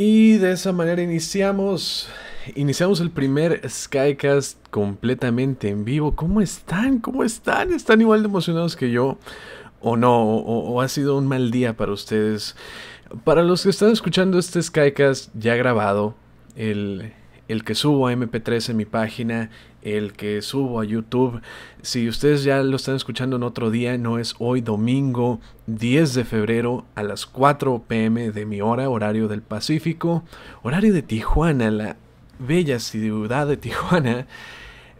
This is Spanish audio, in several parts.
Y de esa manera iniciamos, iniciamos el primer Skycast completamente en vivo. ¿Cómo están? ¿Cómo están? ¿Están igual de emocionados que yo? ¿O no? ¿O, ha sido un mal día para ustedes? Para los que están escuchando este Skycast ya grabado, el, el que subo a MP3 en mi página, el que subo a YouTube. Si ustedes ya lo están escuchando en otro día, no es hoy domingo 10 de febrero a las 4 pm de mi hora, horario del Pacífico, horario de Tijuana, la bella ciudad de Tijuana.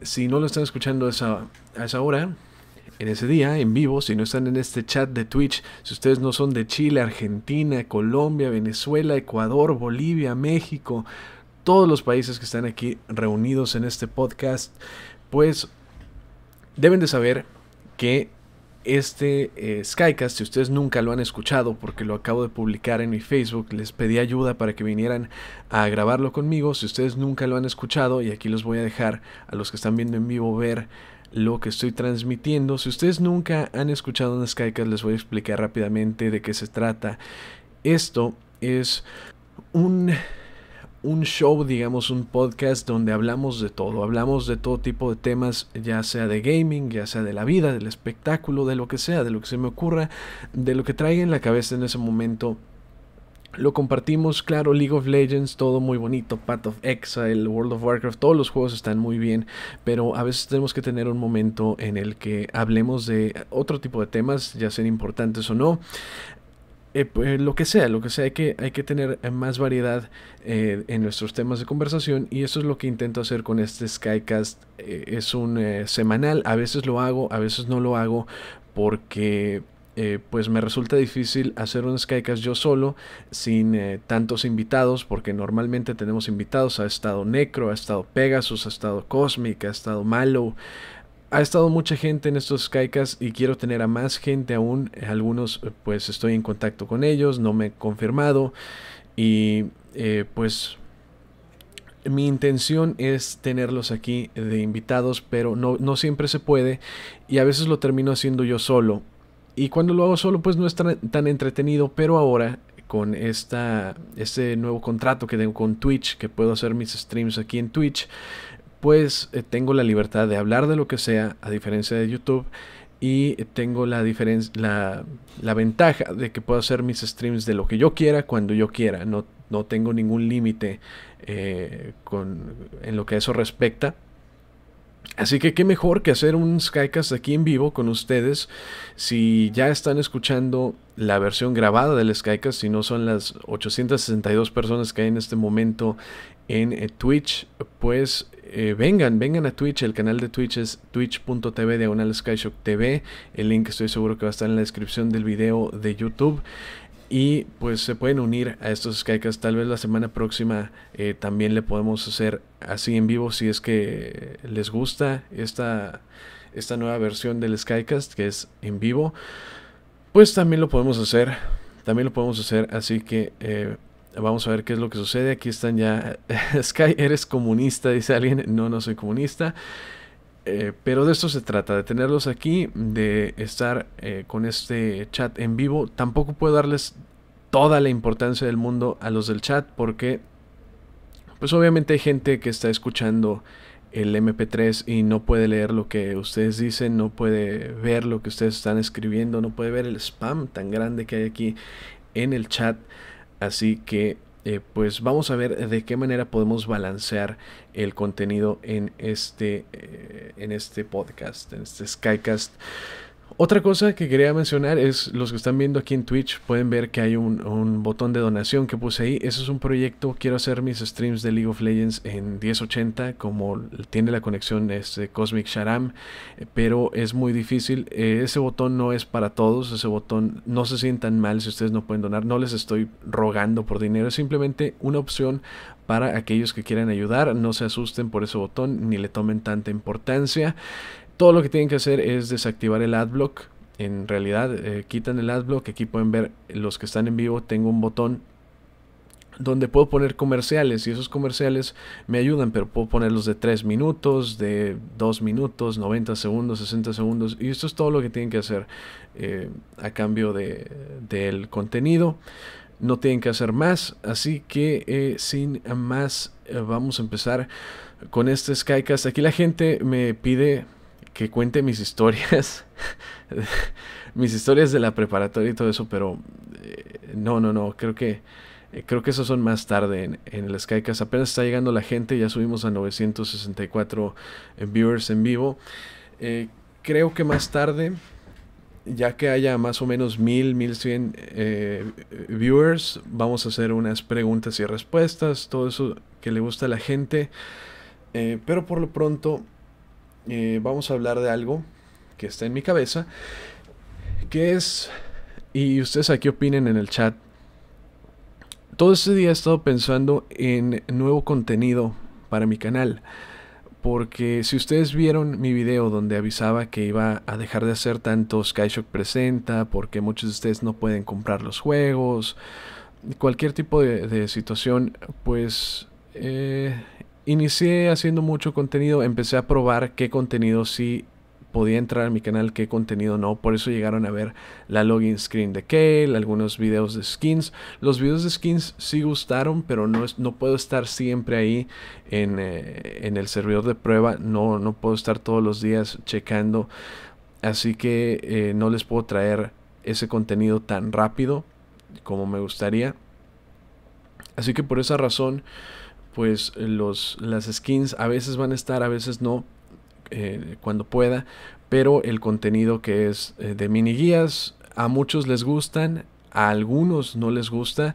Si no lo están escuchando a esa, a esa hora, en ese día, en vivo, si no están en este chat de Twitch, si ustedes no son de Chile, Argentina, Colombia, Venezuela, Ecuador, Bolivia, México, todos los países que están aquí reunidos en este podcast, pues deben de saber que este eh, Skycast, si ustedes nunca lo han escuchado porque lo acabo de publicar en mi Facebook, les pedí ayuda para que vinieran a grabarlo conmigo. Si ustedes nunca lo han escuchado, y aquí los voy a dejar a los que están viendo en vivo ver lo que estoy transmitiendo. Si ustedes nunca han escuchado un Skycast, les voy a explicar rápidamente de qué se trata. Esto es un un show, digamos, un podcast donde hablamos de todo, hablamos de todo tipo de temas, ya sea de gaming, ya sea de la vida, del espectáculo, de lo que sea, de lo que se me ocurra, de lo que traiga en la cabeza en ese momento. Lo compartimos, claro, League of Legends, todo muy bonito, Path of Exile, World of Warcraft, todos los juegos están muy bien, pero a veces tenemos que tener un momento en el que hablemos de otro tipo de temas, ya sean importantes o no. Eh, pues, eh, lo que sea, lo que sea, hay que, hay que tener eh, más variedad en nuestros temas de conversación y eso es lo que intento hacer con este Skycast. es un semanal, a veces lo hago, a veces no lo hago porque pues me resulta difícil hacer un Skycast yo solo, sin tantos invitados, porque normalmente tenemos invitados, ha estado Necro, ha estado Pegasus, ha estado Cosmic, ha estado Malo, ha estado mucha gente en estos Kaikas y quiero tener a más gente aún. Algunos eh, pues estoy en contacto con ellos, no me he confirmado. Y eh, pues mi intención es tenerlos aquí de invitados, pero no, no, siempre se puede y a veces lo termino haciendo yo solo. Y cuando lo hago solo pues no es tan, entretenido, pero ahora con esta, este nuevo contrato que tengo con Twitch, que puedo hacer mis streams aquí en Twitch, pues eh, tengo la libertad de hablar de lo que sea, a diferencia de YouTube. Y tengo la, la ventaja de que puedo hacer mis streams de lo que yo quiera cuando yo quiera. No, no tengo ningún límite eh, en lo que eso respecta. Así que qué mejor que hacer un Skycast aquí en vivo con ustedes. Si ya están escuchando la versión grabada del Skycast, si no son las 862 personas que hay en este momento en eh, Twitch, pues eh, vengan, vengan a Twitch. El canal de Twitch es twitch.tv diagonal Skyshock TV. El link estoy seguro que va a estar en la descripción del video de YouTube. Y pues se pueden unir a estos Skycast Tal vez la semana próxima eh, también le podemos hacer así en vivo si es que les gusta esta, esta nueva versión del Skycast que es en vivo. Pues también lo podemos hacer. También lo podemos hacer. Así que eh, Vamos a ver qué es lo que sucede. Aquí están ya. Sky, eres comunista, dice alguien. No, no soy comunista. Eh, pero de esto se trata, de tenerlos aquí, de estar eh, con este chat en vivo. Tampoco puedo darles toda la importancia del mundo a los del chat porque, pues obviamente hay gente que está escuchando el MP3 y no puede leer lo que ustedes dicen, no puede ver lo que ustedes están escribiendo, no puede ver el spam tan grande que hay aquí en el chat. Así que eh, pues vamos a ver de qué manera podemos balancear el contenido en este, eh, en este podcast, en este Skycast. Otra cosa que quería mencionar es, los que están viendo aquí en Twitch pueden ver que hay un, botón de donación que puse ahí. Eso es un proyecto, quiero hacer mis streams de League of Legends en 1080 como tiene la conexión este Cosmic Sharam, eh, pero es muy difícil. Eh, ese botón no es para todos, ese botón no se sientan mal si ustedes no pueden donar, no les estoy rogando por dinero, es simplemente una opción para aquellos que quieran ayudar, no se asusten por ese botón ni le tomen tanta importancia. Todo lo que tienen que hacer es desactivar el adblock. En realidad eh, quitan el adblock. Aquí pueden ver los que están en vivo. Tengo un botón donde puedo poner comerciales y esos comerciales me ayudan, pero puedo ponerlos de 3 minutos, de 2 minutos, 90 segundos, 60 segundos y esto es todo lo que tienen que hacer eh, a cambio de, del contenido. No tienen que hacer más, así que eh, sin más vamos a empezar con este Skycast. Aquí la gente me pide que cuente mis historias, mis historias de la preparatoria y todo eso, pero eh, no, no, no, creo que eh, creo que esos son más tarde en, el Skycast. Apenas está llegando la gente, ya subimos a 964 eh, viewers en vivo. creo que más tarde, ya que haya más o menos 1000, 1100 viewers, vamos a hacer unas preguntas y respuestas, todo eso que le gusta a la gente. pero por lo pronto, eh, vamos a hablar de algo que está en mi cabeza, que es, y ustedes aquí opinen en el chat, todo este día he estado pensando en nuevo contenido para mi canal, porque si ustedes vieron mi video donde avisaba que iba a dejar de hacer tanto Skyshock Presenta, porque muchos de ustedes no pueden comprar los juegos, cualquier tipo de, de situación, pues eh, inicié haciendo mucho contenido, empecé a probar qué contenido sí podía entrar a mi canal, qué contenido no. Por eso llegaron a ver la login screen de Kale, algunos videos de skins. Los videos de skins sí gustaron, pero no, no puedo estar siempre ahí eh, en, el servidor de prueba. No, no puedo estar todos los días checando. Así que eh, no les puedo traer ese contenido tan rápido como me gustaría. Así que por esa razón pues los, las skins a veces van a estar, a veces no, eh, cuando pueda, pero el contenido que es eh, de mini guías a muchos les gustan, a algunos no les gusta,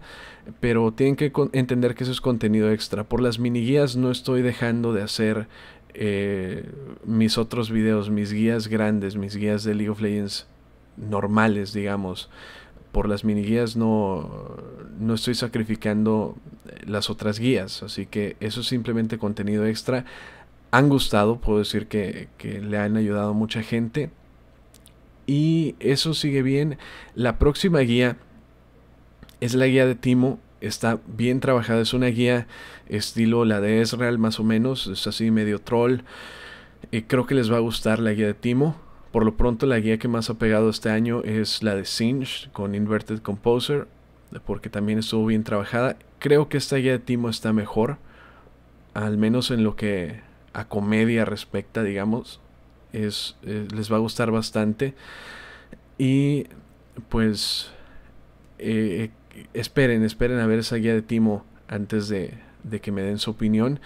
pero tienen que entender que eso es contenido extra. Por las mini guías no estoy dejando de hacer eh, mis otros videos, mis guías grandes, mis guías de League of Legends normales, digamos. Por las mini guías no, no estoy sacrificando las otras guías. Así que eso es simplemente contenido extra. Han gustado, puedo decir que, que le han ayudado mucha gente. Y eso sigue bien. La próxima guía es la guía de Timo. Está bien trabajada, es una guía estilo la de Israel más o menos. Es así medio troll. Y creo que les va a gustar la guía de Timo. Por lo pronto la guía que más ha pegado este año es la de Singe con Inverted Composer, porque también estuvo bien trabajada creo que esta guía de Timo está mejor, al menos en lo que a comedia respecta, digamos. Es, eh, les va a gustar bastante. Y pues eh, eh, esperen, esperen a ver esa guía de Timo antes de, que me den su opinión.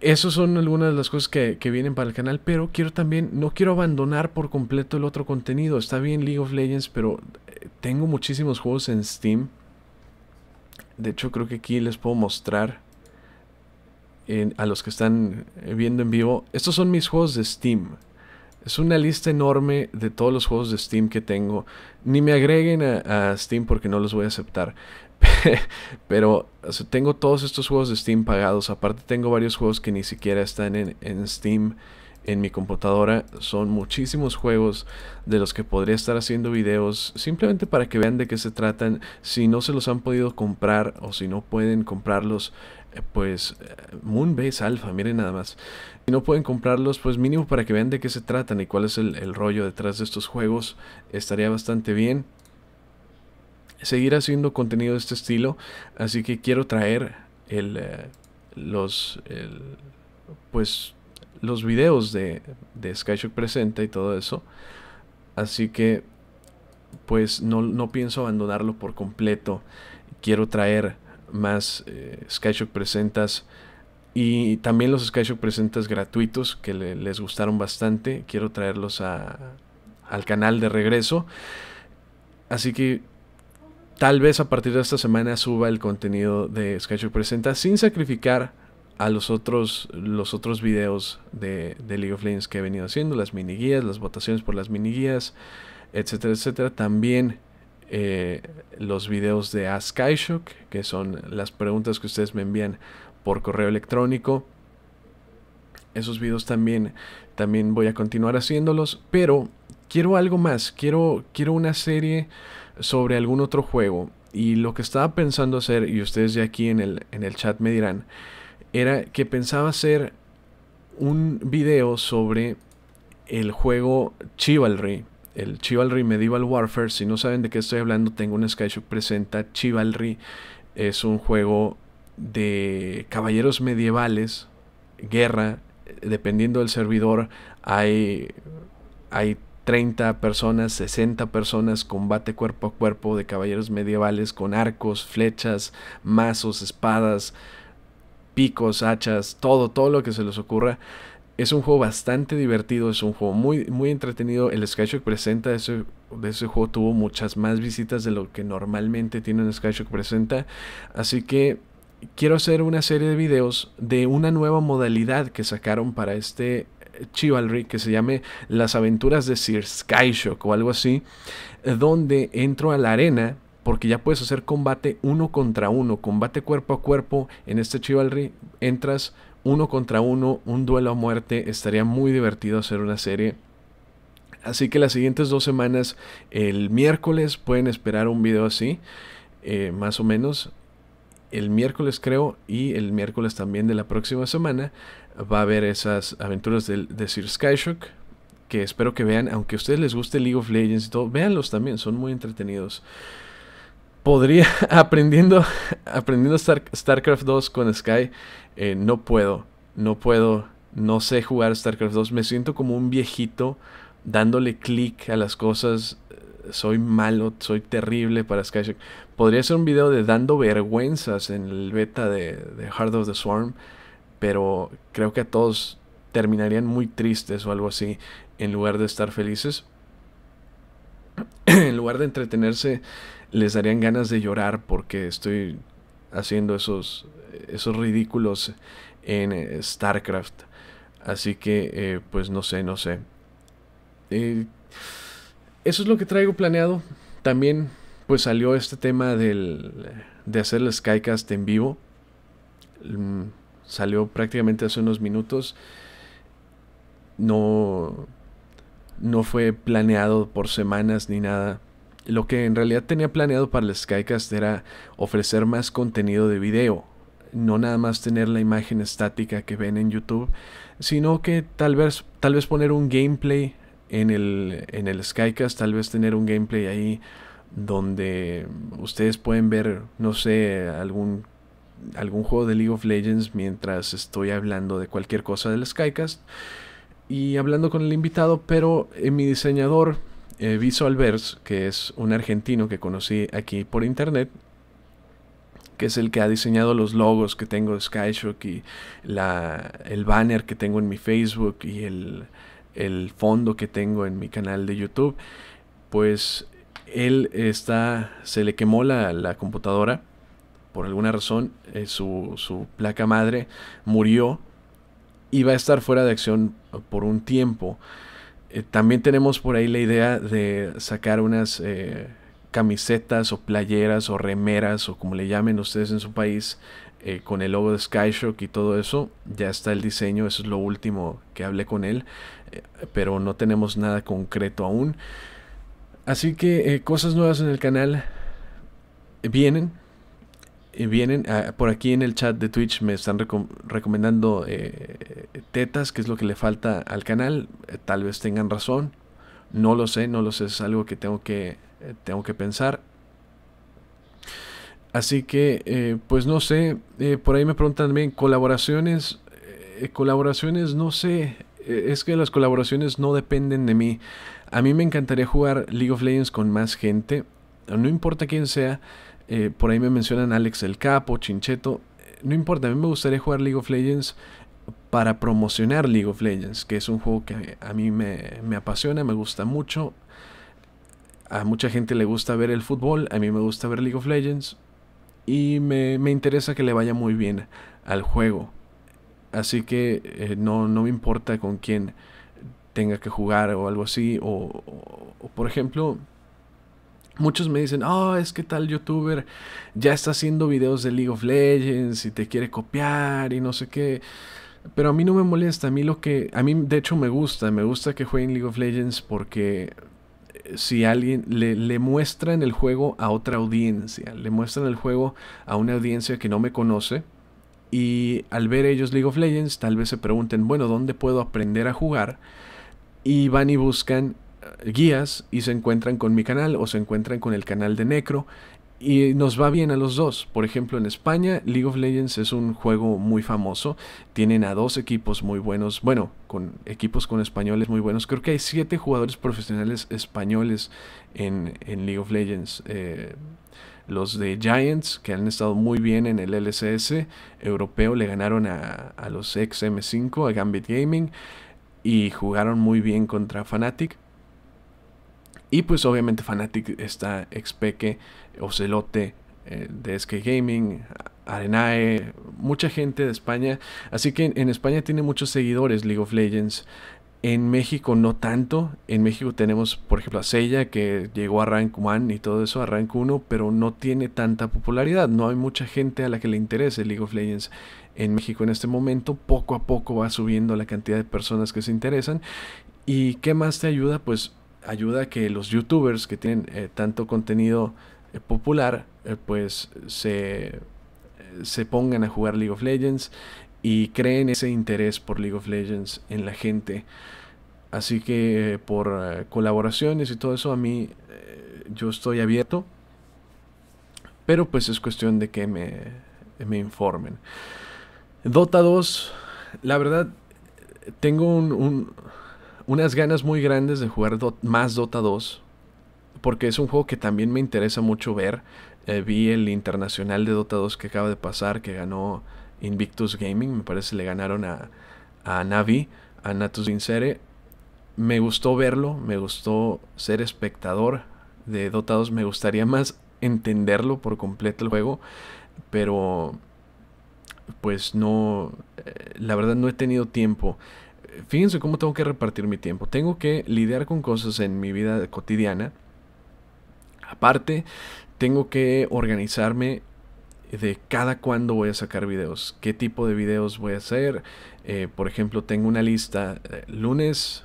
Esas son algunas de las cosas que, que, vienen para el canal, pero quiero también, no quiero abandonar por completo el otro contenido. Está bien League of Legends, pero tengo muchísimos juegos en Steam de hecho, creo que aquí les puedo mostrar a los que están viendo en vivo. Estos son mis juegos de Steam. Es una lista enorme de todos los juegos de Steam que tengo. Ni me agreguen a, Steam porque no los voy a aceptar. Pero tengo todos estos juegos de Steam pagados. Aparte tengo varios juegos que ni siquiera están en, en Steam en mi computadora son muchísimos juegos de los que podría estar haciendo videos simplemente para que vean de qué se tratan. Si no se los han podido comprar o si no pueden comprarlos, eh, pues eh, Moonbase Alpha, miren nada más. Si no pueden comprarlos, pues mínimo para que vean de qué se tratan y cuál es el, rollo detrás de estos juegos, estaría bastante bien seguir haciendo contenido de este estilo. Así que quiero traer el, eh, los, pues los videos de, de Skyshock Presenta y todo eso. Así que pues no, no, pienso abandonarlo por completo. Quiero traer más eh, Sky Presentas y también los Skyshock Presentas gratuitos que les gustaron bastante. Quiero traerlos a, al canal de regreso. Así que tal vez a partir de esta semana suba el contenido de Skyshock Presenta sin sacrificar a los otros, los otros videos de, League of Legends que he venido haciendo, las mini guías, las votaciones por las mini guías, etcétera, etcétera. También eh, los videos de Ask skyshock que son las preguntas que ustedes me envían por correo electrónico. Esos videos también, también voy a continuar haciéndolos, pero quiero algo más, quiero, quiero una serie sobre algún otro juego. Y lo que estaba pensando hacer, y ustedes ya aquí en el, en el chat me dirán, era que pensaba hacer un video sobre el juego Chivalry, el Chivalry Medieval Warfare. Si no saben de qué estoy hablando, tengo un SkyShock presenta Chivalry. Es un juego de caballeros medievales, guerra, dependiendo del servidor, hay, hay 30 personas, 60 personas, combate cuerpo a cuerpo de caballeros medievales con arcos, flechas, mazos, espadas, picos, hachas, todo, todo lo que se les ocurra. Es un juego bastante divertido, es un juego muy, muy entretenido. El Skyshock Presenta, ese, de ese juego tuvo muchas más visitas de lo que normalmente tiene un Skyshock Presenta. Así que quiero hacer una serie de videos de una nueva modalidad que sacaron para este Chivalry que se llame Las aventuras de Sir Skyshock o algo así, eh, donde entro a la arena porque ya puedes hacer combate uno contra uno, combate cuerpo a cuerpo. En este Chivalry entras uno contra uno, un duelo a muerte. Estaría muy divertido hacer una serie. Así que las siguientes dos semanas, el miércoles, pueden esperar un video así, eh, más o menos. El miércoles creo y el miércoles también de la próxima semana va a haber esas aventuras de, de Sir Skyshock que espero que vean, aunque a ustedes les guste League of Legends y todo, véanlos también, son muy entretenidos podría, aprendiendo, aprendiendo StarCraft 2 con Sky, eh, no puedo, no puedo, no sé jugar StarCraft 2, me siento como un viejito dándole clic a las cosas, soy malo, soy terrible para Sky. Podría ser un video de dando vergüenzas en el beta de, de Heart of the Swarm, pero creo que a todos terminarían muy tristes o algo así, en lugar de estar felices, en lugar de entretenerse les darían ganas de llorar porque estoy haciendo esos, esos ridículos en eh, StarCraft. Así que, eh, pues no sé, no sé. Eh, eso es lo que traigo planeado. También, pues salió este tema de hacer el Skycast en vivo. Mm, salió prácticamente hace unos minutos. No, no fue planeado por semanas ni nada. Lo que en realidad tenía planeado para el Skycast era ofrecer más contenido de video, no nada más tener la imagen estática que ven en YouTube, sino que tal vez, tal vez poner un gameplay en el, en el Skycast, tal vez tener un gameplay ahí donde ustedes pueden ver, no sé, algún, algún juego de League of Legends mientras estoy hablando de cualquier cosa del Skycast y hablando con el invitado, pero en mi diseñador eh, Visualverse, que es un argentino que conocí aquí por internet, que es el que ha diseñado los logos que tengo de Skyshock y el banner que tengo en mi Facebook y el, fondo que tengo en mi canal de YouTube, pues él está, se le quemó la, computadora por alguna razón, eh, su, su, placa madre murió y va a estar fuera de acción por un tiempo. Eh, también tenemos por ahí la idea de sacar unas eh, camisetas o playeras o remeras o como le llamen ustedes en su país eh, con el logo de Skyshock y todo eso. Ya está el diseño, eso es lo último que hablé con él, pero no tenemos nada concreto aún. Así que cosas nuevas en el canal vienen, eh, vienen ah, por aquí en el chat de Twitch me están recomendando eh, tetas, que es lo que le falta al canal. Eh, tal vez tengan razón. No lo sé, no lo sé, es algo que tengo que, tengo que pensar. Así que, pues no sé, por ahí me preguntan también colaboraciones. colaboraciones, no sé, es que las colaboraciones no dependen de mí. A mí me encantaría jugar League of Legends con más gente, no importa quién sea eh, por ahí me mencionan Alex el Capo, Chincheto. Eh, no importa, a mí me gustaría jugar League of Legends para promocionar League of Legends, que es un juego que a mí me, apasiona, me gusta mucho. A mucha gente le gusta ver el fútbol, a mí me gusta ver League of Legends. Y me, interesa que le vaya muy bien al juego. Así que eh, no, me importa con quién tenga que jugar o algo así. o por ejemplo, Muchos me dicen, oh, es que tal youtuber ya está haciendo videos de League of Legends y te quiere copiar y no sé qué. Pero a mí no me molesta, a mí lo que, a mí de hecho me gusta, me gusta que jueguen League of Legends porque eh, si alguien le, le, muestran el juego a otra audiencia, le muestran el juego a una audiencia que no me conoce y al ver ellos League of Legends tal vez se pregunten, bueno, ¿dónde puedo aprender a jugar? Y van y buscan guías y se encuentran con mi canal o se encuentran con el canal de Necro y nos va bien a los dos. Por ejemplo, en España, League of Legends es un juego muy famoso. Tienen a dos equipos muy buenos. Bueno, con equipos con españoles muy buenos. Creo que hay siete jugadores profesionales españoles en, League of Legends. Eh, los de Giants, que han estado muy bien en el LCS europeo, le ganaron a, a los XM5, a Gambit Gaming, y jugaron muy bien contra Fnatic. Y pues obviamente Fanatic está Expeque, Ocelote, eh, de SK Gaming, Arenae, mucha gente de España. Así que en, España tiene muchos seguidores League of Legends. En México no tanto. En México tenemos, por ejemplo, a Sella que llegó a Rank 1 y todo eso, a Rank 1, pero no tiene tanta popularidad. No hay mucha gente a la que le interese League of Legends en México en este momento. Poco a poco va subiendo la cantidad de personas que se interesan. ¿Y qué más te ayuda? Pues ayuda a que los youtubers que tienen eh, tanto contenido eh, popular eh, pues se, pongan a jugar League of Legends y creen ese interés por League of Legends en la gente. Así que por colaboraciones y todo eso a mí yo estoy abierto. Pero pues es cuestión de que me, informen. Dota 2, la verdad, tengo un, unas ganas muy grandes de jugar más Dota 2, porque es un juego que también me interesa mucho ver. Eh, vi el internacional de Dota 2 que acaba de pasar, que ganó Invictus Gaming, me parece le ganaron a, a Navi, a Natus Vincere. Me gustó verlo, me gustó ser espectador de Dota 2, me gustaría más entenderlo por completo el juego, pero pues no, eh, la verdad no he tenido tiempo fíjense cómo tengo que repartir mi tiempo. Tengo que lidiar con cosas en mi vida cotidiana. Aparte, tengo que organizarme de cada cuándo voy a sacar videos, qué tipo de videos voy a hacer. Eh, por ejemplo, tengo una lista eh, lunes,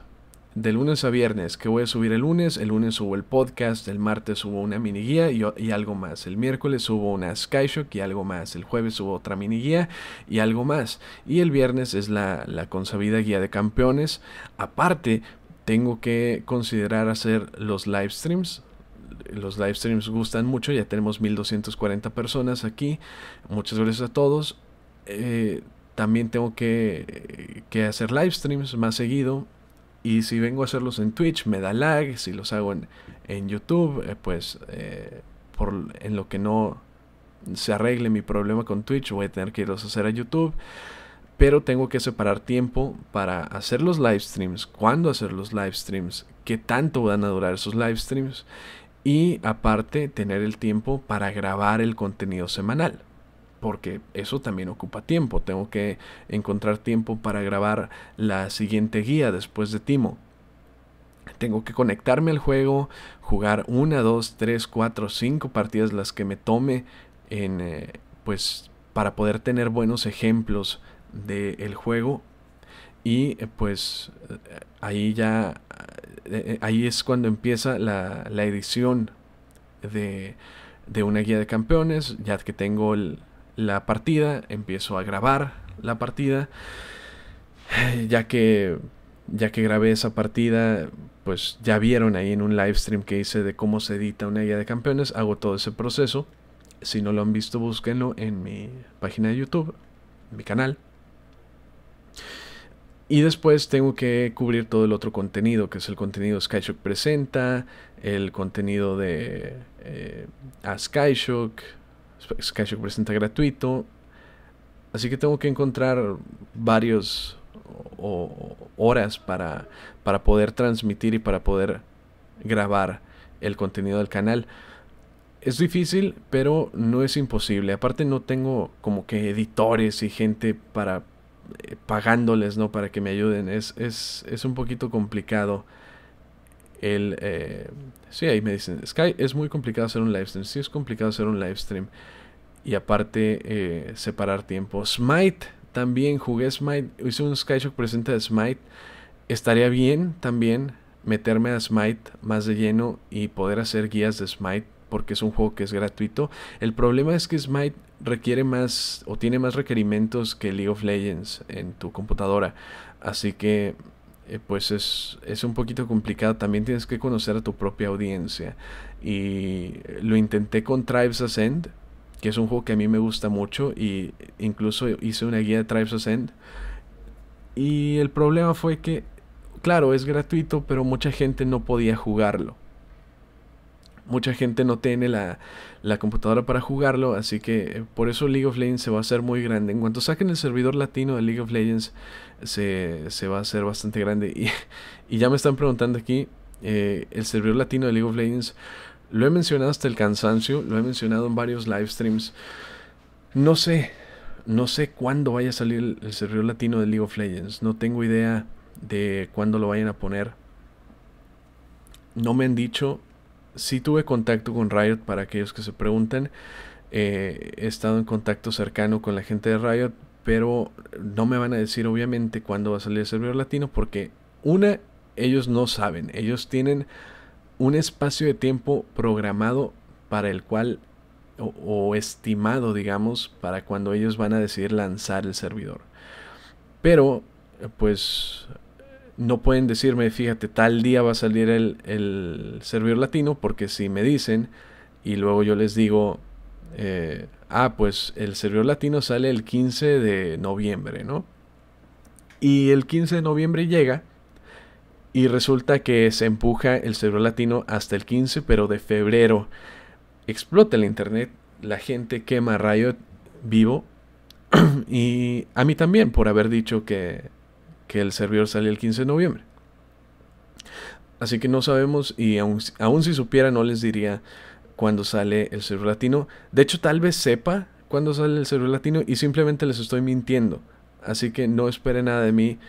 de lunes a viernes, que voy a subir el lunes, el lunes subo el podcast, el martes subo una mini guía y, algo más, el miércoles subo una Shock y algo más, el jueves subo otra mini guía y algo más, y el viernes es la, la consabida guía de campeones, aparte tengo que considerar hacer los live streams, los live streams gustan mucho, ya tenemos 1240 personas aquí, muchas gracias a todos. Eh, también tengo que, que hacer live streams más seguido y si vengo a hacerlos en Twitch, me da lag. Si los hago en, YouTube, eh, pues eh, por, en lo que no se arregle mi problema con Twitch, voy a tener que irlos a hacer a YouTube. Pero tengo que separar tiempo para hacer los live streams, cuándo hacer los live streams, qué tanto van a durar esos live streams y aparte tener el tiempo para grabar el contenido semanal porque eso también ocupa tiempo. Tengo que encontrar tiempo para grabar la siguiente guía después de Timo. Tengo que conectarme al juego, jugar una, dos, tres, cuatro, cinco partidas las que me tome en, eh, pues, para poder tener buenos ejemplos del el juego. Y eh, pues eh, ahí ya, ahí es cuando empieza la, la edición de, de una guía de campeones, ya que tengo el, la partida, empiezo a grabar la partida, ya que ya que grabé esa partida, pues ya vieron ahí en un live stream que hice de cómo se edita una guía de campeones, hago todo ese proceso. Si no lo han visto, búsquenlo en mi página de YouTube, mi canal. Y después tengo que cubrir todo el otro contenido, que es el contenido Skyshock Presenta, el contenido de eh, a Skyshock, shock presenta gratuito. Así que tengo que encontrar varios o, horas para, para poder transmitir y para poder grabar el contenido del canal. Es difícil, pero no es imposible. Aparte no tengo como que editores y gente para eh, pagándoles, ¿no? Para que me ayuden. Es, es, es un poquito complicado. El, eh, sí, ahí me dicen, Sky, es muy complicado hacer un live stream. Sí, es complicado hacer un live stream y aparte eh, separar tiempo. Smite, también jugué Smite, hice un Skyshock presente de Smite. Estaría bien también meterme a Smite más de lleno y poder hacer guías de Smite porque es un juego que es gratuito. El problema es que Smite requiere más o tiene más requerimientos que League of Legends en tu computadora. Así que eh, pues es, es, un poquito complicado. También tienes que conocer a tu propia audiencia. Y lo intenté con Tribes Ascend, que es un juego que a mí me gusta mucho y incluso hice una guía de Tribes of Y el problema fue que, claro, es gratuito, pero mucha gente no podía jugarlo. Mucha gente no tiene la, computadora para jugarlo, así que eh, por eso League of Legends se va a hacer muy grande. En cuanto saquen el servidor latino de League of Legends, se, va a hacer bastante grande. Y, ya me están preguntando aquí, eh, el servidor latino de League of Legends lo he mencionado hasta el cansancio, lo he mencionado en varios live streams. No sé, no sé cuándo vaya a salir el, servidor latino de League of Legends. No tengo idea de cuándo lo vayan a poner. No me han dicho. Sí tuve contacto con Riot para aquellos que se preguntan eh, he estado en contacto cercano con la gente de Riot, pero no me van a decir obviamente cuándo va a salir el servidor latino porque una, ellos no saben. Ellos tienen un espacio de tiempo programado para el cual o, estimado, digamos, para cuando ellos van a decidir lanzar el servidor. Pero, pues, no pueden decirme, fíjate, tal día va a salir el, el servidor latino, porque si me dicen y luego yo les digo, eh, ah, pues el servidor latino sale el 15 de noviembre, ¿no? Y el 15 de noviembre llega y resulta que se empuja el servidor latino hasta el 15, pero de febrero explota el internet, la gente quema Riot vivo y a mí también por haber dicho que, el servidor sale el 15 de noviembre. Así que no sabemos y aún, aún si supiera no les diría cuándo sale el servidor latino. De hecho tal vez sepa cuándo sale el servidor latino y simplemente les estoy mintiendo. Así que no espere nada de mí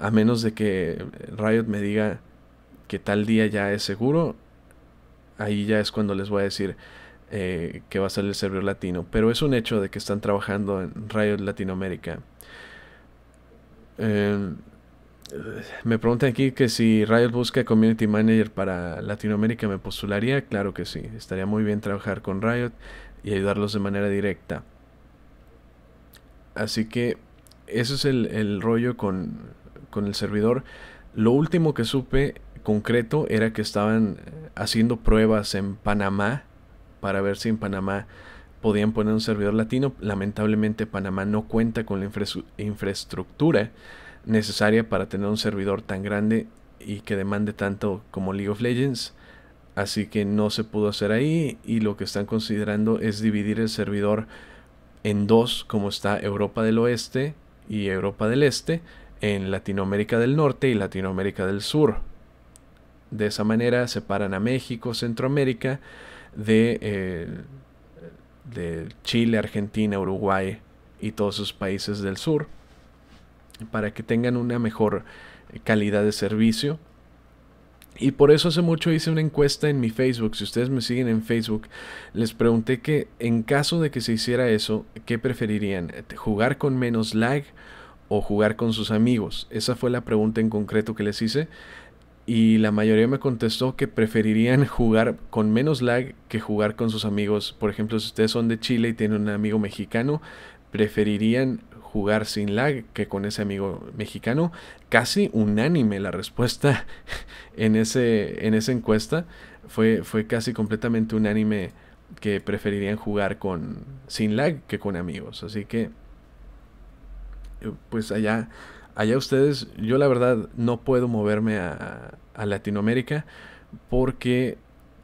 a menos de que Riot me diga que tal día ya es seguro, ahí ya es cuando les voy a decir eh, que va a salir el servidor latino. Pero es un hecho de que están trabajando en Riot Latinoamérica. Em, me preguntan aquí que si Riot busca Community Manager para Latinoamérica, ¿me postularía? Claro que sí. Estaría muy bien trabajar con Riot y ayudarlos de manera directa. Así que eso es el rollo con, con el servidor. Lo último que supe concreto era que estaban eh, haciendo pruebas en Panamá para ver si en Panamá podían poner un servidor latino. Lamentablemente Panamá no cuenta con la infraestructura necesaria para tener un servidor tan grande y que demande tanto como League of Legends. Así que no se pudo hacer ahí y lo que están considerando es dividir el servidor en dos como está Europa del Oeste y Europa del Este en Latinoamérica del Norte y Latinoamérica del Sur. De esa manera separan a México, Centroamérica, de, eh, Chile, Argentina, Uruguay y todos sus países del sur, para que tengan una mejor calidad de servicio. Y por eso hace mucho hice una encuesta en mi Facebook. Si ustedes me siguen en Facebook, les pregunté que en caso de que se hiciera eso, ¿qué preferirían? ¿Jugar con menos lag o jugar con sus amigos? Esa fue la pregunta en concreto que les hice y la mayoría me contestó que preferirían jugar con menos lag que jugar con sus amigos. Por ejemplo, si ustedes son de Chile y tienen un amigo mexicano, preferirían jugar sin lag que con ese amigo mexicano. Casi unánime la respuesta en, ese, en esa encuesta. Fue, fue casi completamente unánime que preferirían jugar con sin lag que con amigos. Así que pues allá, allá ustedes, yo la verdad no puedo moverme a, Latinoamérica porque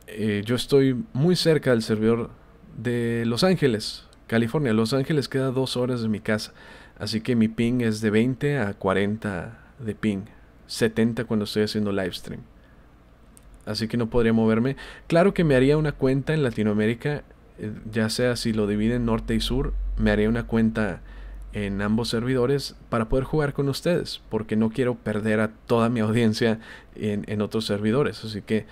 eh, yo estoy muy cerca del servidor de Los Ángeles, California. Los Ángeles queda dos horas de mi casa, así que mi ping es de 20 a 40 de ping, 70 cuando estoy haciendo live stream. Así que no podría moverme. Claro que me haría una cuenta en Latinoamérica, eh, ya sea si lo dividen norte y sur, me haría una cuenta en ambos servidores para poder jugar con ustedes, porque no quiero perder a toda mi audiencia en, otros servidores. Así que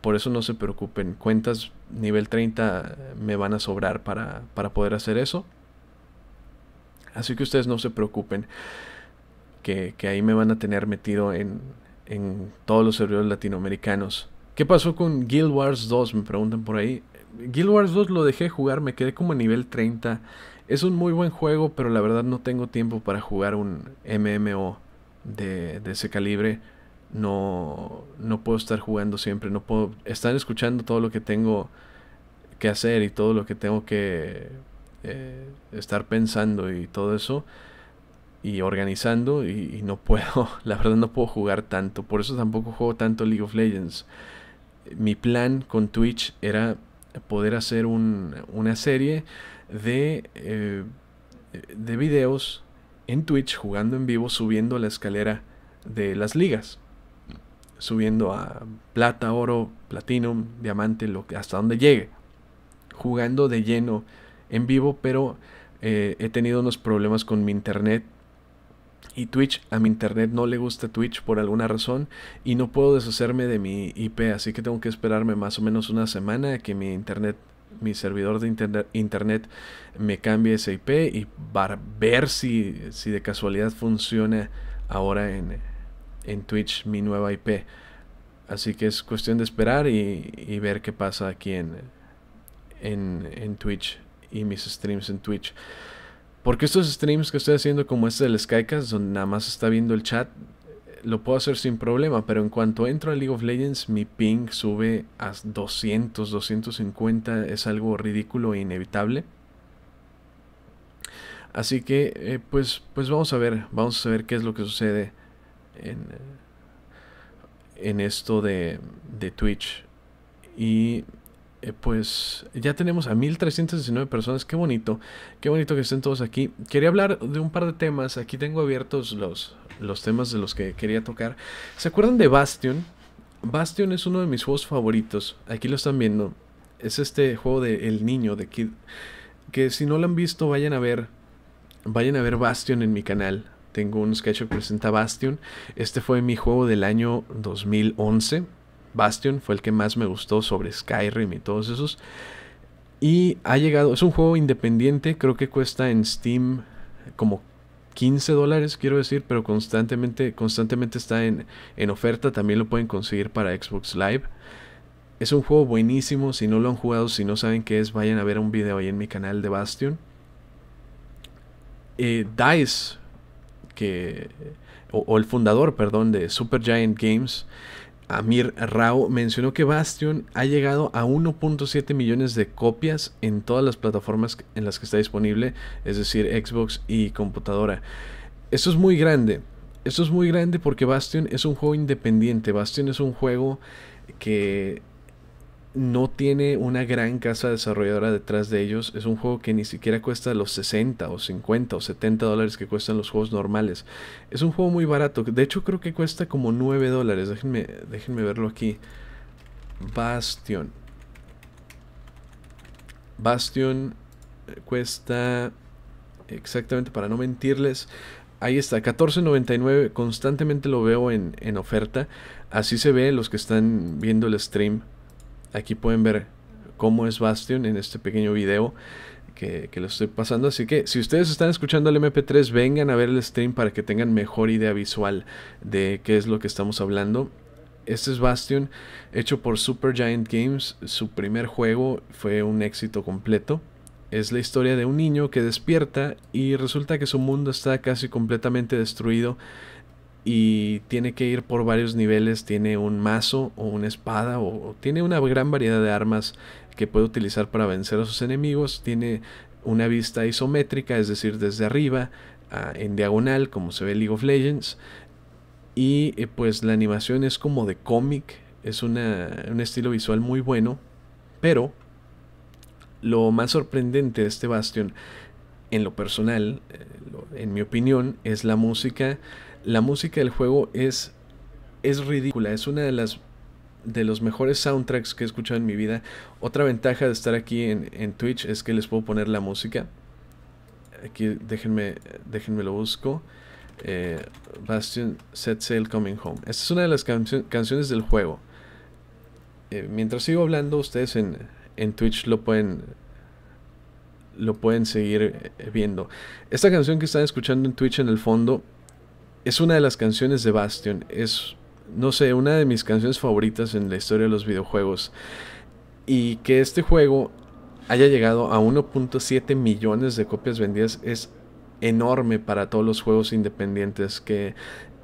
por eso no se preocupen, cuentas nivel 30 eh, me van a sobrar para, para poder hacer eso. Así que ustedes no se preocupen, que, que ahí me van a tener metido en, en todos los servidores latinoamericanos. ¿Qué pasó con Guild Wars 2? Me preguntan por ahí. Guild Wars 2 lo dejé jugar, me quedé como a nivel 30 es un muy buen juego, pero la verdad no tengo tiempo para jugar un MMO de, ese calibre. No, no puedo estar jugando siempre, no puedo estar escuchando todo lo que tengo que hacer y todo lo que tengo que eh, estar pensando y todo eso y organizando y, no puedo, la verdad no puedo jugar tanto, por eso tampoco juego tanto League of Legends. Mi plan con Twitch era poder hacer una serie eh, de, videos en Twitch jugando en vivo, subiendo la escalera de las ligas. Subiendo a plata, oro, platino, diamante, lo que, hasta donde llegue. Jugando de lleno en vivo, pero eh, he tenido unos problemas con mi internet y Twitch. A mi internet no le gusta Twitch por alguna razón y no puedo deshacerme de mi IP, así que tengo que esperarme más o menos una semana que mi internet mi servidor de internet, me cambia esa IP y ver si, de casualidad funciona ahora en, Twitch mi nueva IP. Así que es cuestión de esperar y, ver qué pasa aquí en, en, Twitch y mis streams en Twitch. Porque estos streams que estoy haciendo, como este del Skycast, donde nada más está viendo el chat, lo puedo hacer sin problema, pero en cuanto entro a League of Legends, mi ping sube a 200, 250, es algo ridículo e inevitable. Así que, eh, pues, pues vamos a ver, vamos a ver qué es lo que sucede en, en esto de, de Twitch. Y eh, pues ya tenemos a 1319 personas. Qué bonito, qué bonito que estén todos aquí. Quería hablar de un par de temas. Aquí tengo abiertos los, los temas de los que quería tocar. ¿Se acuerdan de Bastion? Bastion es uno de mis juegos favoritos. Aquí lo están viendo. Es este juego de El Niño de Kid. Que si no lo han visto, vayan a ver. Vayan a ver Bastion en mi canal. Tengo un sketch que presenta Bastion. Este fue mi juego del año 2011. Bastion fue el que más me gustó sobre Skyrim y todos esos. Y ha llegado, es un juego independiente, creo que cuesta en Steam como 15 dólares, quiero decir, pero constantemente, constantemente está en, oferta. También lo pueden conseguir para Xbox Live. Es un juego buenísimo. Si no lo han jugado, si no saben qué es, vayan a ver un video ahí en mi canal de Bastion. Eh, Dice, que, o, el fundador, perdón, de Giant Games, Amir Rao mencionó que Bastion ha llegado a 1.7 millones de copias en todas las plataformas en las que está disponible, es decir, Xbox y computadora. Esto es muy grande. Esto es muy grande porque Bastion es un juego independiente. Bastion es un juego que no tiene una gran casa desarrolladora detrás de ellos. Es un juego que ni siquiera cuesta los 60 o 50 o 70 dólares que cuestan los juegos normales. Es un juego muy barato. De hecho creo que cuesta como 9 dólares. Déjenme, déjenme verlo aquí. Bastion. Bastion eh, cuesta exactamente para no mentirles. Ahí está, 14.99. Constantemente lo veo en, en oferta. Así se ve los que están viendo el stream Aquí pueden ver cómo es Bastion en este pequeño video que, lo estoy pasando. Así que si ustedes están escuchando el MP3, vengan a ver el stream para que tengan mejor idea visual de qué es lo que estamos hablando. Este es Bastion, hecho por Supergiant Games. Su primer juego fue un éxito completo. Es la historia de un niño que despierta y resulta que su mundo está casi completamente destruido y tiene que ir por varios niveles, tiene un mazo o una espada o, tiene una gran variedad de armas que puede utilizar para vencer a sus enemigos, tiene una vista isométrica, es decir, desde arriba ah, en diagonal como se ve League of Legends y eh, pues la animación es como de cómic, es una, un estilo visual muy bueno, pero lo más sorprendente de este Bastion en lo personal, eh, en mi opinión, es la música la música del juego es, es ridícula, es una de las de los mejores soundtracks que he escuchado en mi vida. Otra ventaja de estar aquí en, Twitch es que les puedo poner la música. Aquí déjenme, déjenme lo busco. Eh, Bastion Set Sail Coming Home. Esta es una de las canciones del juego. Eh, mientras sigo hablando, ustedes en, en Twitch lo pueden lo pueden seguir eh, viendo. Esta canción que están escuchando en Twitch en el fondo es una de las canciones de Bastion. Es, no sé, una de mis canciones favoritas en la historia de los videojuegos. Y que este juego haya llegado a 1.7 millones de copias vendidas es enorme para todos los juegos independientes que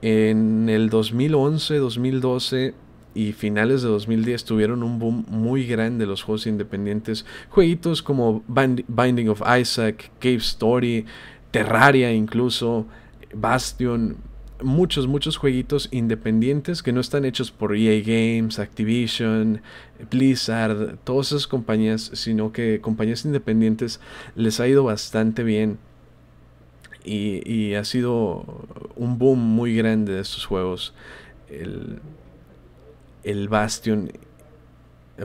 en el 2011, 2012 y finales de 2010 tuvieron un boom muy grande de los juegos independientes. Jueguitos como Binding of Isaac, Cave Story, Terraria incluso, Bastion, muchos, muchos jueguitos independientes que no están hechos por EA Games, Activision, Blizzard, todas esas compañías, sino que compañías independientes les ha ido bastante bien. Y, ha sido un boom muy grande de estos juegos. El, el Bastion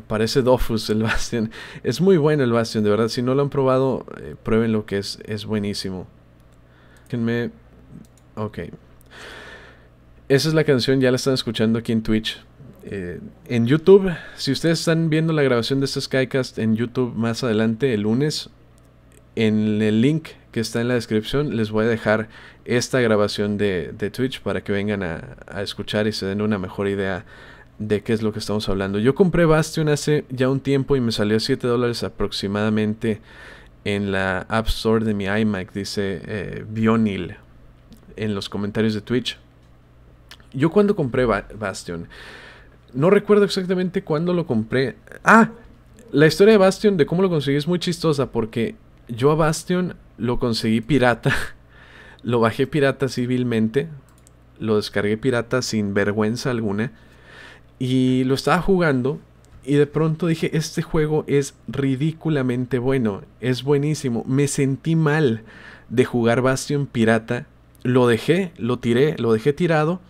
parece Dofus el Bastion. Es muy bueno el Bastion, de verdad. Si no lo han probado, eh, prueben lo que es, es buenísimo. Ok. Esa es la canción, ya la están escuchando aquí en Twitch. Eh, en YouTube, si ustedes están viendo la grabación de este Skycast en YouTube más adelante, el lunes, en el link que está en la descripción les voy a dejar esta grabación de, Twitch para que vengan a, escuchar y se den una mejor idea de qué es lo que estamos hablando. Yo compré Bastion hace ya un tiempo y me salió 7 dólares aproximadamente en la App Store de mi iMac, dice eh, Bionil en los comentarios de Twitch. Yo cuando compré Bastion, no recuerdo exactamente cuándo lo compré. Ah, la historia de Bastion, de cómo lo conseguí, es muy chistosa porque yo a Bastion lo conseguí pirata. lo bajé pirata civilmente. Lo descargué pirata sin vergüenza alguna. Y lo estaba jugando. Y de pronto dije, este juego es ridículamente bueno. Es buenísimo. Me sentí mal de jugar Bastion pirata lo dejé, lo tiré, lo dejé tirado.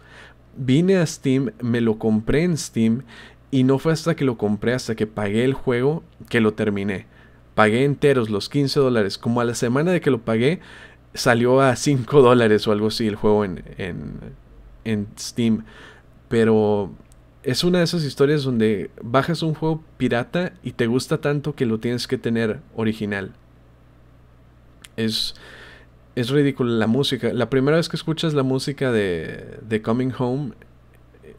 Vine a Steam, me lo compré en Steam y no fue hasta que lo compré, hasta que pagué el juego, que lo terminé. Pagué enteros los 15 dólares. Como a la semana de que lo pagué, salió a 5 dólares o algo así el juego en, en, en, Steam. Pero es una de esas historias donde bajas un juego pirata y te gusta tanto que lo tienes que tener original. Es, es ridícula la música. La primera vez que escuchas la música de, de Coming Home,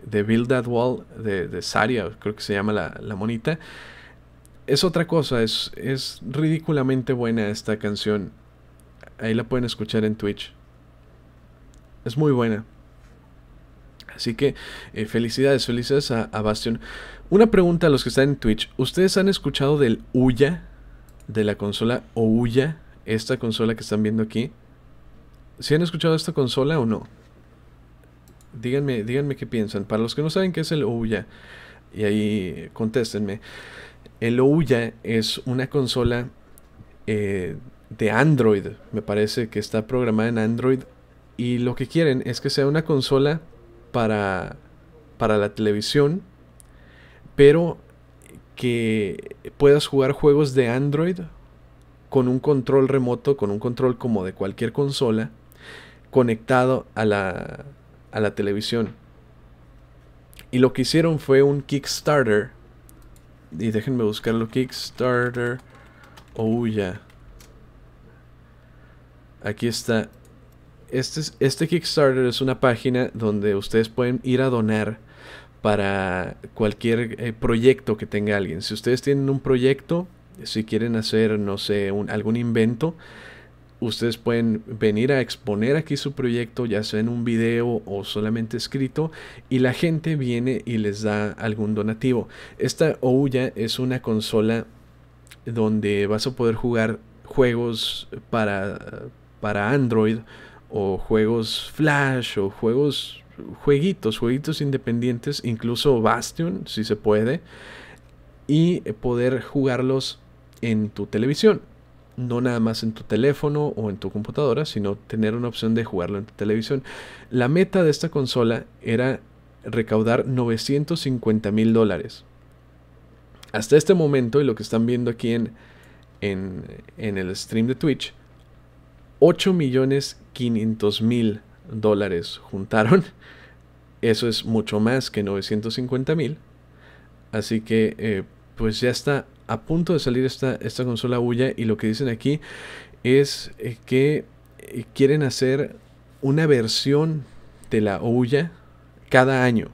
de Build That Wall, de, Saria, creo que se llama la, monita, es otra cosa, es, es ridículamente buena esta canción. Ahí la pueden escuchar en Twitch. Es muy buena. Así que eh, felicidades, felicidades a, Bastion. Una pregunta a los que están en Twitch. ¿Ustedes han escuchado del Huya De la consola o Huya, Esta consola que están viendo aquí. Si han escuchado esta consola o no. Díganme, díganme qué piensan. Para los que no saben qué es el Ouya, y ahí contéstenme. El Ouya es una consola eh, de Android, me parece que está programada en Android. Y lo que quieren es que sea una consola para, para la televisión, pero que puedas jugar juegos de Android con un control remoto, con un control como de cualquier consola conectado a la, a la televisión. Y lo que hicieron fue un Kickstarter. Y déjenme buscarlo. Kickstarter. Oh, ya. Aquí está. Este, este Kickstarter es una página donde ustedes pueden ir a donar para cualquier eh, proyecto que tenga alguien. Si ustedes tienen un proyecto, si quieren hacer, no sé, un, algún invento, ustedes pueden venir a exponer aquí su proyecto, ya sea en un video o solamente escrito, y la gente viene y les da algún donativo. Esta Ouya es una consola donde vas a poder jugar juegos para, para Android o juegos Flash o juegos jueguitos, jueguitos independientes, incluso Bastion si se puede y poder jugarlos en tu televisión no nada más en tu teléfono o en tu computadora, sino tener una opción de jugarlo en tu televisión. La meta de esta consola era recaudar 950 mil dólares. Hasta este momento, y lo que están viendo aquí en, en, el stream de Twitch, 8 millones 500 mil dólares juntaron. Eso es mucho más que 950 mil. Así que eh, pues ya está a punto de salir esta, esta consola Uya y lo que dicen aquí es eh, que eh, quieren hacer una versión de la Uya cada año.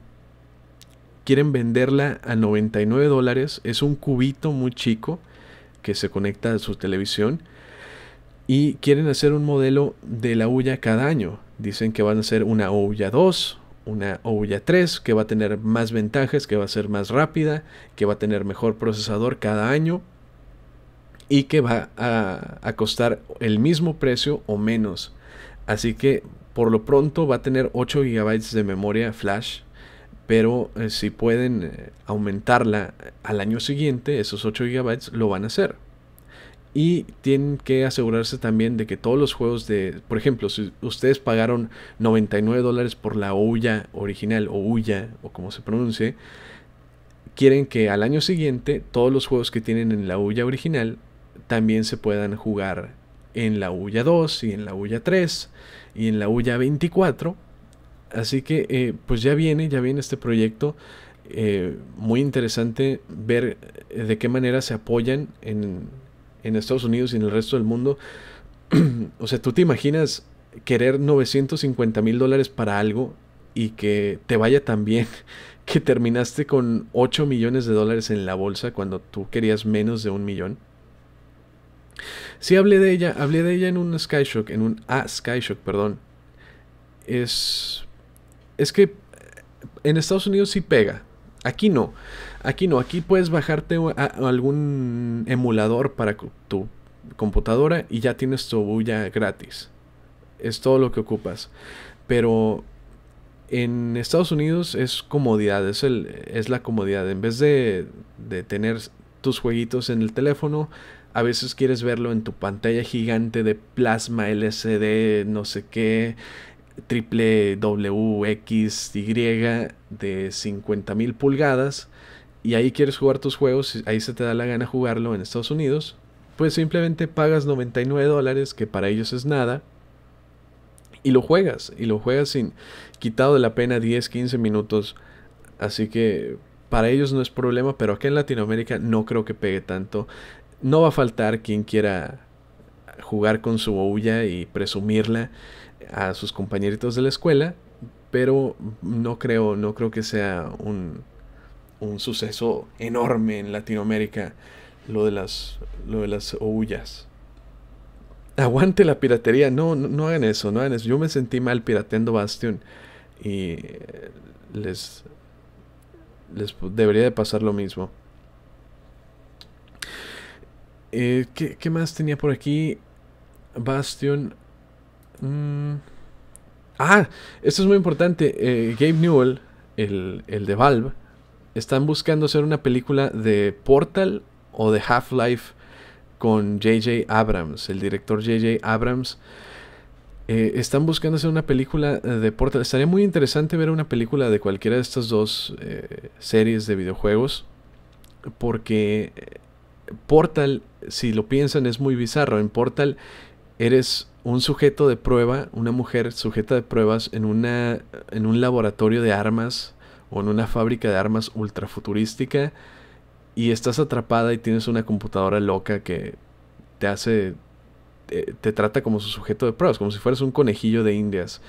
Quieren venderla a 99 dólares. Es un cubito muy chico que se conecta a su televisión. Y quieren hacer un modelo de la huya cada año. Dicen que van a hacer una Uya 2, una Ouya 3 que va a tener más ventajas, que va a ser más rápida, que va a tener mejor procesador cada año y que va a, costar el mismo precio o menos. Así que por lo pronto va a tener 8 GB de memoria flash pero eh, si pueden eh, aumentarla al año siguiente, esos 8 GB lo van a hacer. Y tienen que asegurarse también de que todos los juegos de, por ejemplo, si ustedes pagaron 99 dólares por la Ouya original o Ouya o como se pronuncie, quieren que al año siguiente todos los juegos que tienen en la Ouya original también se puedan jugar en la Ouya 2 y en la Ouya 3 y en la Ouya 24. Así que eh, pues ya viene, ya viene este proyecto. Eh, muy interesante ver eh, de qué manera se apoyan en, en Estados Unidos y en el resto del mundo, o sea, tú te imaginas querer 950 mil dólares para algo y que te vaya tan bien que terminaste con 8 millones de dólares en la bolsa cuando tú querías menos de un millón. Sí hablé de ella, hablé de ella en un Skyshock, en un ah, Skyshock, perdón. Es es que en Estados Unidos sí pega, aquí no. Aquí no, aquí puedes bajarte a algún emulador para tu computadora y ya tienes tu bulla gratis. Es todo lo que ocupas. Pero en Estados Unidos es comodidad, es, la comodidad. En vez de, de tener tus jueguitos en el teléfono, a veces quieres verlo en tu pantalla gigante de plasma LCD, no sé qué, triple WXY de 50.000 pulgadas y ahí quieres jugar tus juegos, ahí se te da la gana jugarlo en Estados Unidos, pues simplemente pagas 99 dólares, que para ellos es nada, y lo juegas, y lo juegas sin quitado de la pena 10, 15 minutos, así que para ellos no es problema, pero aquí en Latinoamérica no creo que pegue tanto. No va a faltar quien quiera jugar con su olla y presumirla a sus compañeritos de la escuela, pero no creo, no creo que sea un, un suceso enorme en Latinoamérica, lo de las, lo de las oullas. Aguante la piratería, no, no, hagan eso, no hagan eso. Yo me sentí mal pirateando Bastion y eh, les, les debería de pasar lo mismo. Eh, ¿qué, más tenía por aquí? Bastion. Mm. Ah, esto es muy importante. Eh, Gabe Newell, el de Valve, están buscando hacer una película de Portal o de Half-Life con JJ Abrams, el director JJ Abrams. Eh, están buscando hacer una película eh, de Portal. Estaría muy interesante ver una película de cualquiera de estas dos eh, series de videojuegos. Porque Portal, si lo piensan, es muy bizarro. En Portal eres un sujeto de prueba, una mujer sujeta de pruebas en, una, en un laboratorio de armas o en una fábrica de armas ultrafuturística y estás atrapada y tienes una computadora loca que te hace, te, trata como su sujeto de pruebas, como si fueras un conejillo de indias.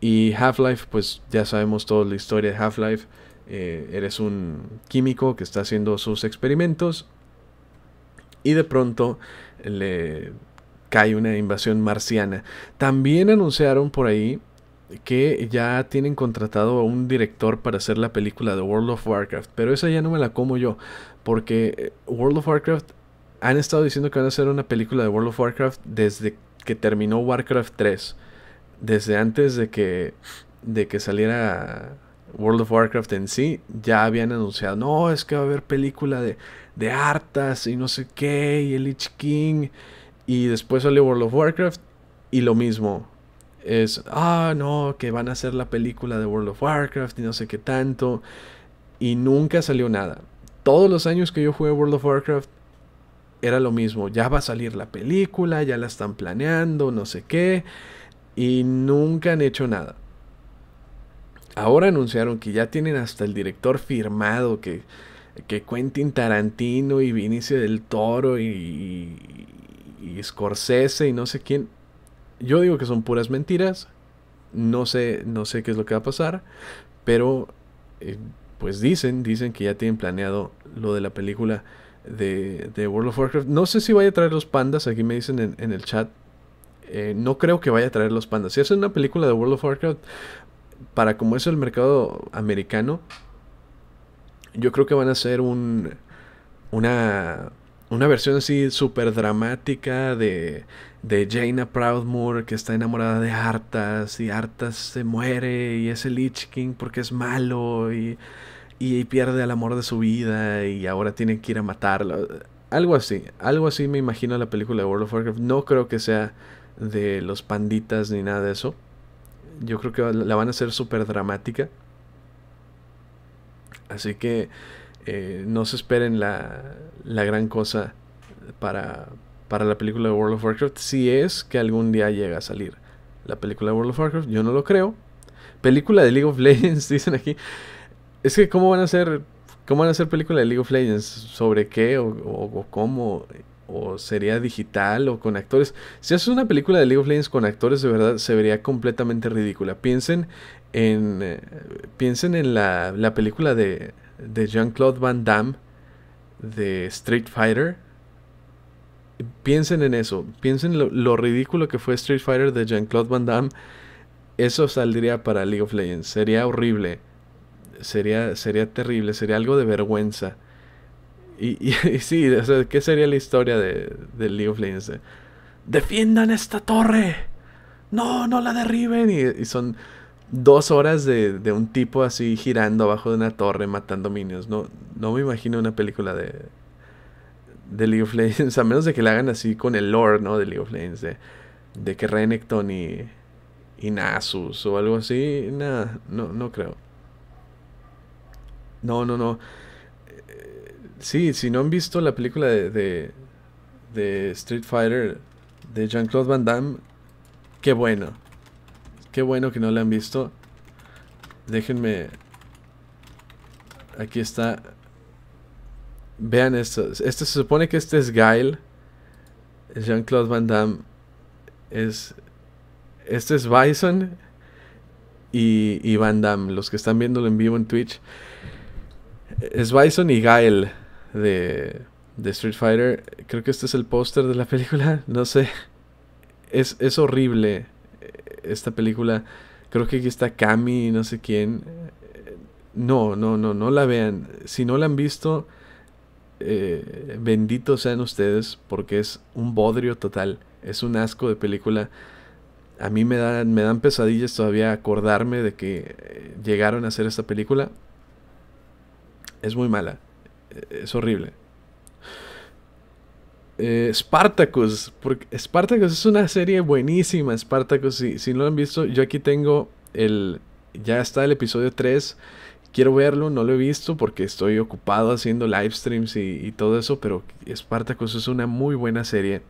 Y Half-Life, pues ya sabemos toda la historia de Half-Life. Eh, eres un químico que está haciendo sus experimentos y de pronto le cae una invasión marciana. También anunciaron por ahí que ya tienen contratado a un director para hacer la película de World of Warcraft, pero esa ya no me la como yo, porque eh, World of Warcraft han estado diciendo que van a hacer una película de World of Warcraft desde que terminó Warcraft 3, desde antes de que de que saliera World of Warcraft en sí, ya habían anunciado, no, es que va a haber película de, de Artas y no sé qué, y el King, y después salió World of Warcraft, y lo mismo, es, ah, no, que van a hacer la película de World of Warcraft y no sé qué tanto. Y nunca salió nada. Todos los años que yo jugué World of Warcraft era lo mismo. Ya va a salir la película, ya la están planeando, no sé qué. Y nunca han hecho nada. Ahora anunciaron que ya tienen hasta el director firmado, que, que Quentin Tarantino y Vinicius del Toro y, y Scorsese y no sé quién yo digo que son puras mentiras. No sé, no sé qué es lo que va a pasar, pero eh, pues dicen, dicen que ya tienen planeado lo de la película de, de, World of Warcraft. No sé si vaya a traer los pandas, aquí me dicen en, el chat. Eh, no creo que vaya a traer los pandas. Si hacen una película de World of Warcraft, para como es el mercado americano, yo creo que van a hacer un, una, una versión así súper dramática de, de Jaina Proudmoore que está enamorada de Artas y Artas se muere y es el Lich King porque es malo y, y, pierde el amor de su vida y ahora tiene que ir a matarlo. Algo así, algo así me imagino la película de World of Warcraft. No creo que sea de los panditas ni nada de eso. Yo creo que la van a hacer súper dramática. Así que eh, no se esperen la, la gran cosa para, para la película de World of Warcraft si es que algún día llega a salir. La película de World of Warcraft, yo no lo creo. Película de League of Legends, dicen aquí. Es que cómo van a hacer, cómo van a hacer película de League of Legends, sobre qué o, cómo o sería digital o con actores. Si haces una película de League of Legends con actores, de verdad se vería completamente ridícula. Piensen en, eh, piensen en la, la película de, de Jean-Claude Van Damme de Street Fighter, piensen en eso, piensen lo, lo ridículo que fue Street Fighter de Jean-Claude Van Damme. Eso saldría para League of Legends. Sería horrible. Sería, sería terrible. Sería algo de vergüenza. Y, sí, ¿qué sería la historia de, League of Legends? ¡Defiendan esta torre! ¡No, no la derriben! Y, son dos horas de, de, un tipo así girando abajo de una torre matando minions. No, no me imagino una película de, de League of Legends, a menos de que la hagan así con el lore, ¿no? De League of Legends, de, que Renekton y, y Nasus o algo así, nada, no, no creo. No, no, no. Eh, sí, si no han visto la película de, de, de Street Fighter de Jean-Claude Van Damme, qué bueno. Qué bueno que no la han visto. Déjenme... Aquí está Vean esto. Este se supone que este es Gail. Jean-Claude Van Damme. Es, este es Bison y, Van Damme. Los que están viéndolo en vivo en Twitch. Es Bison y Gail de, Street Fighter. Creo que este es el póster de la película. No sé. Es, es horrible eh, esta película. Creo que aquí está Cami y no sé quién. No, no, no, no la vean. Si no la han visto eh, benditos sean ustedes porque es un bodrio total, es un asco de película. A mí me dan, pesadillas todavía acordarme de que eh, llegaron a hacer esta película. Es muy mala, eh, es horrible. Spartacus, porque Spartacus es una serie buenísima, Spartacus, si, si no lo han visto, yo aquí tengo el, ya está el episodio 3 Quiero verlo, no lo he visto porque estoy ocupado haciendo live streams y, todo eso, pero Spartacus es una muy buena serie.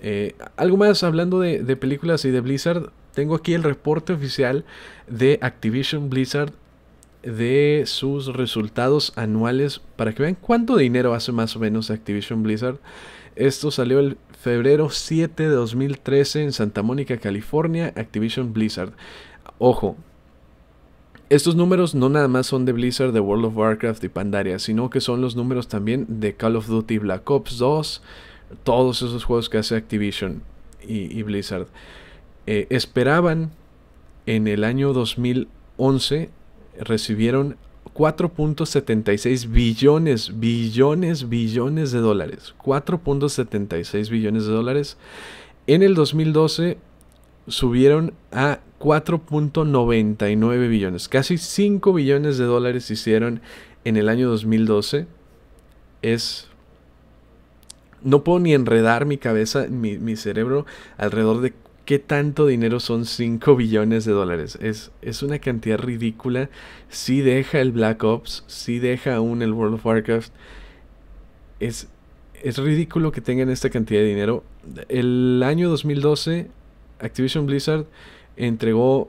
Eh, algo más hablando de, de, películas y de Blizzard, tengo aquí el reporte oficial de Activision Blizzard de sus resultados anuales para que vean cuánto dinero hace más o menos Activision Blizzard. Esto salió el febrero 7 de 2013 en Santa Mónica, California, Activision Blizzard. Ojo, estos números no nada más son de Blizzard, de World of Warcraft y Pandaria, sino que son los números también de Call of Duty, Black Ops 2, todos esos juegos que hace Activision y, Blizzard. Eh, esperaban en el año 2011, recibieron 4.76 billones, billones, billones de dólares. 4.76 billones de dólares. En el 2012 subieron a 4.99 billones. Casi 5 billones de dólares hicieron en el año 2012. Es... No puedo ni enredar mi cabeza, mi, cerebro alrededor de qué tanto dinero son 5 billones de dólares. Es, es una cantidad ridícula. Si deja el Black Ops, si deja aún el World of Warcraft. Es, es ridículo que tengan esta cantidad de dinero. El año 2012 Activision Blizzard entregó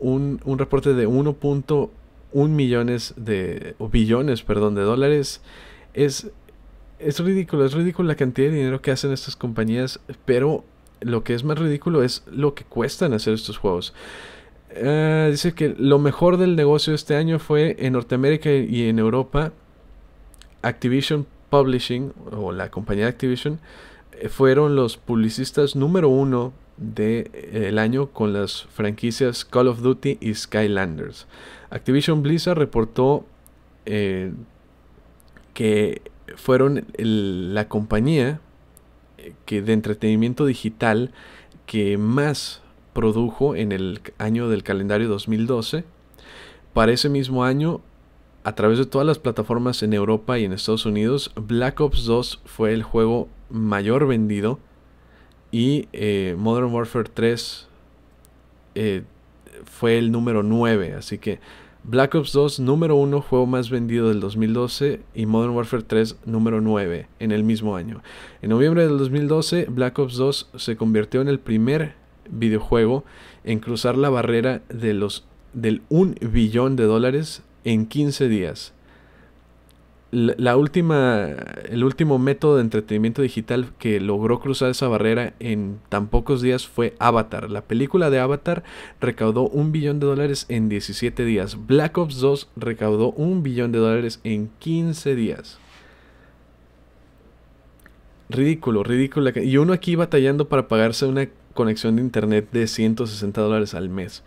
un, reporte de 1.1 millones de, billones, perdón, de dólares. Es, es ridículo, es ridículo la cantidad de dinero que hacen estas compañías, pero lo que es más ridículo es lo que cuestan hacer estos juegos. Eh, dice que lo mejor del negocio este año fue en Norteamérica y en Europa. Activision Publishing, o la compañía Activision, eh, fueron los publicistas número uno del eh, año con las franquicias Call of Duty y Skylanders. Activision Blizzard reportó eh, que fueron la compañía eh, que de entretenimiento digital que más produjo en el año del calendario 2012. Para ese mismo año, a través de todas las plataformas en Europa y en Estados Unidos, Black Ops 2 fue el juego mayor vendido y eh, Modern Warfare 3 eh, fue el número 9. Así que Black Ops 2, número 1, juego más vendido del 2012. Y Modern Warfare 3, número 9, en el mismo año. En noviembre del 2012, Black Ops 2 se convirtió en el primer videojuego en cruzar la barrera de los, del 1 billón de dólares en 15 días la última, el último método de entretenimiento digital que logró cruzar esa barrera en tan pocos días fue Avatar. La película de Avatar recaudó un billón de dólares en 17 días. Black Ops 2 recaudó un billón de dólares en 15 días. Ridículo, ridículo. Y uno aquí batallando para pagarse una conexión de internet de 160 dólares al mes.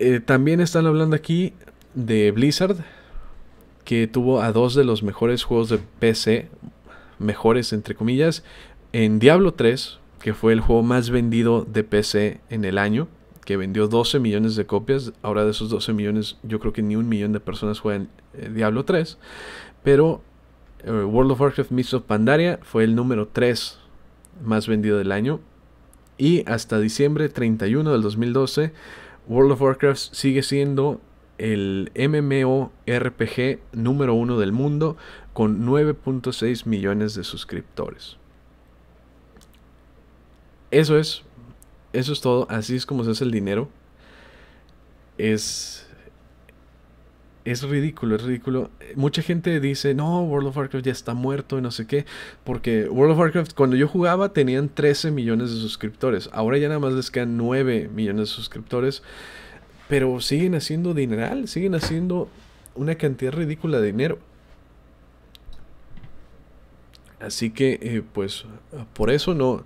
Eh, también están hablando aquí de Blizzard que tuvo a dos de los mejores juegos de PC, mejores entre comillas, en Diablo 3, que fue el juego más vendido de PC en el año, que vendió 12 millones de copias. Ahora de esos 12 millones, yo creo que ni un millón de personas juegan eh, Diablo 3. Pero eh, World of Warcraft Mists of Pandaria fue el número 3 más vendido del año. Y hasta diciembre 31 del 2012, World of Warcraft sigue siendo el MMORPG número uno del mundo con 9.6 millones de suscriptores. Eso es, eso es todo, así es como se hace el dinero. Es es ridículo, es ridículo. Mucha gente dice, no, World of Warcraft ya está muerto y no sé qué. Porque World of Warcraft, cuando yo jugaba, tenían 13 millones de suscriptores. Ahora ya nada más les quedan 9 millones de suscriptores. Pero siguen haciendo dineral, siguen haciendo una cantidad ridícula de dinero. Así que, eh, pues, por eso no,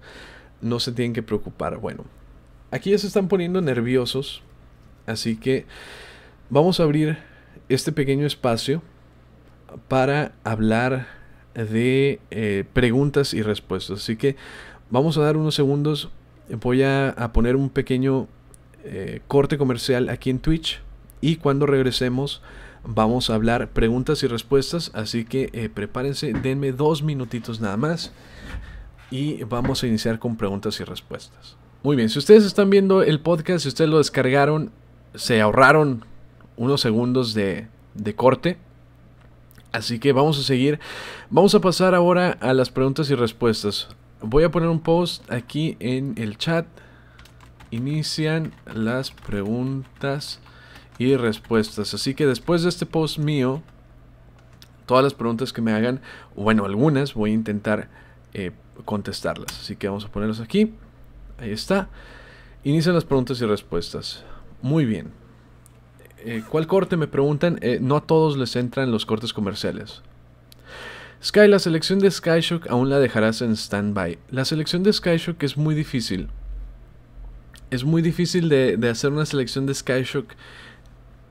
no se tienen que preocupar. Bueno, aquí ya se están poniendo nerviosos. Así que vamos a abrir este pequeño espacio para hablar de eh, preguntas y respuestas. Así que vamos a dar unos segundos. Voy a, a poner un pequeño eh, corte comercial aquí en Twitch y cuando regresemos vamos a hablar preguntas y respuestas, así que eh, prepárense, denme dos minutitos nada más y vamos a iniciar con preguntas y respuestas. Muy bien, si ustedes están viendo el podcast, si ustedes lo descargaron, se ahorraron unos segundos de, de corte. Así que vamos a seguir. Vamos a pasar ahora a las preguntas y respuestas. Voy a poner un post aquí en el chat inician las preguntas y respuestas. Así que después de este post mío, todas las preguntas que me hagan, bueno, algunas voy a intentar eh, contestarlas. Así que vamos a ponerlas aquí. Ahí está. Inician las preguntas y respuestas. Muy bien. Eh, ¿Cuál corte? Me preguntan. Eh, no a todos les entran los cortes comerciales. Sky, la selección de Skyshock aún la dejarás en stand-by. La selección de Skyshock es muy difícil es muy difícil de, hacer una selección de Skyshock.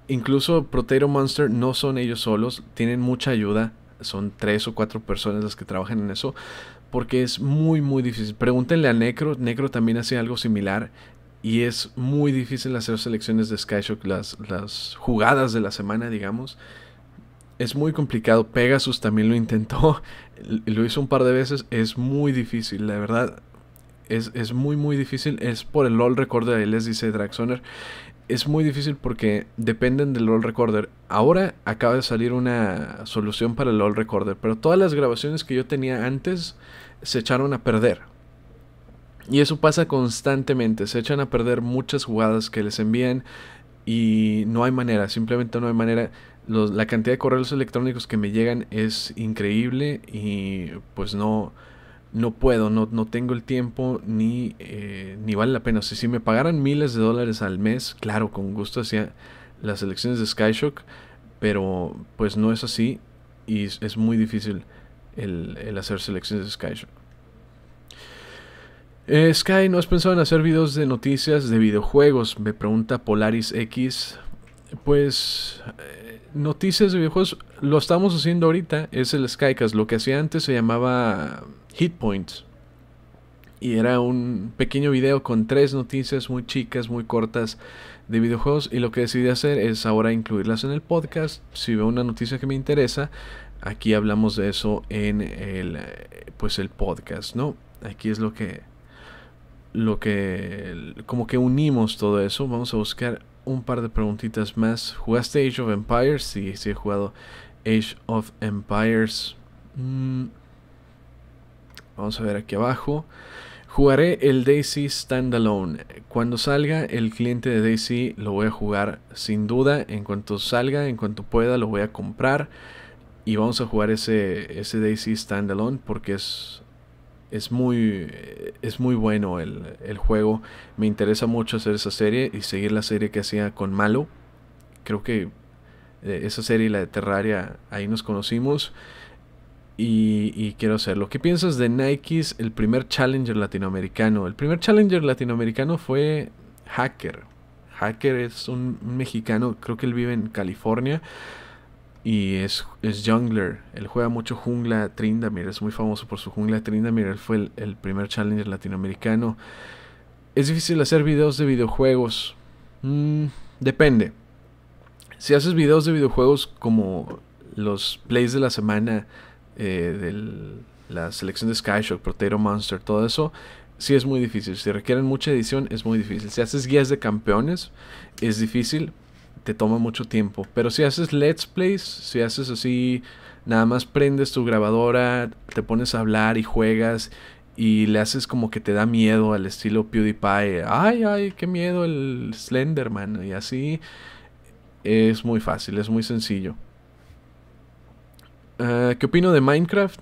Incluso Proteiro Monster no son ellos solos, tienen mucha ayuda. Son tres o cuatro personas las que trabajan en eso. Porque es muy, muy difícil. Pregúntenle a Necro. Necro también hace algo similar. Y es muy difícil hacer selecciones de Skyshock, las, las jugadas de la semana, digamos es muy complicado. Pegasus también lo intentó, lo hizo un par de veces, es muy difícil, la verdad es, muy muy difícil, es por el LOL Recorder, ahí les dice Draxoner, es muy difícil porque dependen del LOL Recorder. Ahora acaba de salir una solución para el LOL Recorder, pero todas las grabaciones que yo tenía antes se echaron a perder. Y eso pasa constantemente, se echan a perder muchas jugadas que les envían y no hay manera, simplemente no hay manera. la cantidad de correos electrónicos que me llegan es increíble y pues no, no puedo, no, tengo el tiempo ni, eh, vale la pena. si me pagaran miles de dólares al mes, claro, con gusto hacía las elecciones de Skyshock, pero pues no es así y es, muy difícil el, hacer selecciones de Skyshock. Eh, Sky, ¿no has pensado en hacer videos de noticias de videojuegos? Me pregunta Polaris X. Pues eh, noticias de videojuegos lo estamos haciendo ahorita es el Skycast. Lo que hacía antes se llamaba Hit Points. Y era un pequeño video con tres noticias muy chicas, muy cortas de videojuegos. Y lo que decidí hacer es ahora incluirlas en el podcast. Si veo una noticia que me interesa, aquí hablamos de eso en el, pues el podcast, ¿no? Aquí es lo que, lo que, como que unimos todo eso. Vamos a buscar un par de preguntitas más. ¿Jugaste Age of Empires? Sí, sí he jugado Age of Empires. Mm. Vamos a ver aquí abajo. Jugaré el Daisy Standalone. Cuando salga el cliente de Daisy lo voy a jugar sin duda. En cuanto salga, en cuanto pueda, lo voy a comprar. Y vamos a jugar ese, ese Daisy Standalone porque es, es, muy, es muy bueno el, el juego. Me interesa mucho hacer esa serie y seguir la serie que hacía con Malo. Creo que eh, esa serie, la de Terraria, ahí nos conocimos. Y, y, quiero hacerlo. ¿Qué piensas de Nike's el primer Challenger latinoamericano? El primer Challenger latinoamericano fue Hacker. Hacker es un, mexicano, creo que él vive en California y es, jungler. Él juega mucho jungla mira es muy famoso por su jungla mira Él fue el, primer Challenger latinoamericano. Es difícil hacer videos de videojuegos. Mm, depende si haces videos de videojuegos como los plays de la semana, eh, de la selección de Skyshock, Potato Monster, todo eso, sí es muy difícil. Si requieren mucha edición, es muy difícil. Si haces guías de campeones, es difícil, te toma mucho tiempo. Pero si haces let's plays, si haces así, nada más prendes tu grabadora, te pones a hablar y juegas y le haces como que te da miedo al estilo PewDiePie. Ay, ay, qué miedo el Slenderman y así es muy fácil, es muy sencillo. Ah, ¿Qué opino de Minecraft?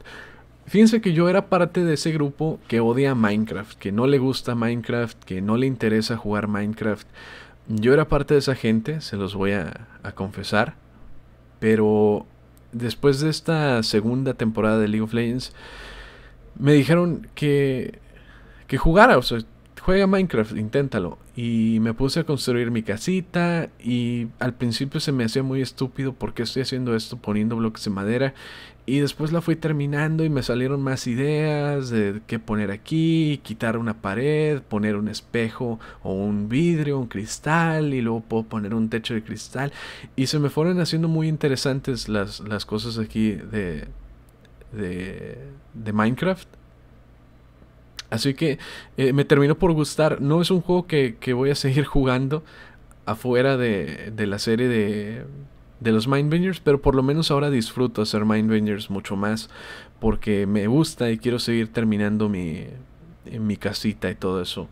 Fíjense que yo era parte de ese grupo que odia Minecraft, que no le gusta Minecraft, que no le interesa jugar Minecraft. Yo era parte de esa gente, se los voy a, confesar. Pero después de esta segunda temporada de League of Legends, me dijeron que, que jugara, o sea, juega Minecraft, inténtalo y me puse a construir mi casita y al principio se me hacía muy estúpido porque estoy haciendo esto poniendo bloques de madera y después la fui terminando y me salieron más ideas de qué poner aquí, quitar una pared, poner un espejo o un vidrio, un cristal y luego puedo poner un techo de cristal y se me fueron haciendo muy interesantes las, cosas aquí de, de, de Minecraft. Así que eh, me terminó por gustar. No es un juego que, voy a seguir jugando afuera de, la serie de, de los Mindbenders, pero por lo menos ahora disfruto hacer Mindbenders mucho más porque me gusta y quiero seguir terminando mi, mi casita y todo eso.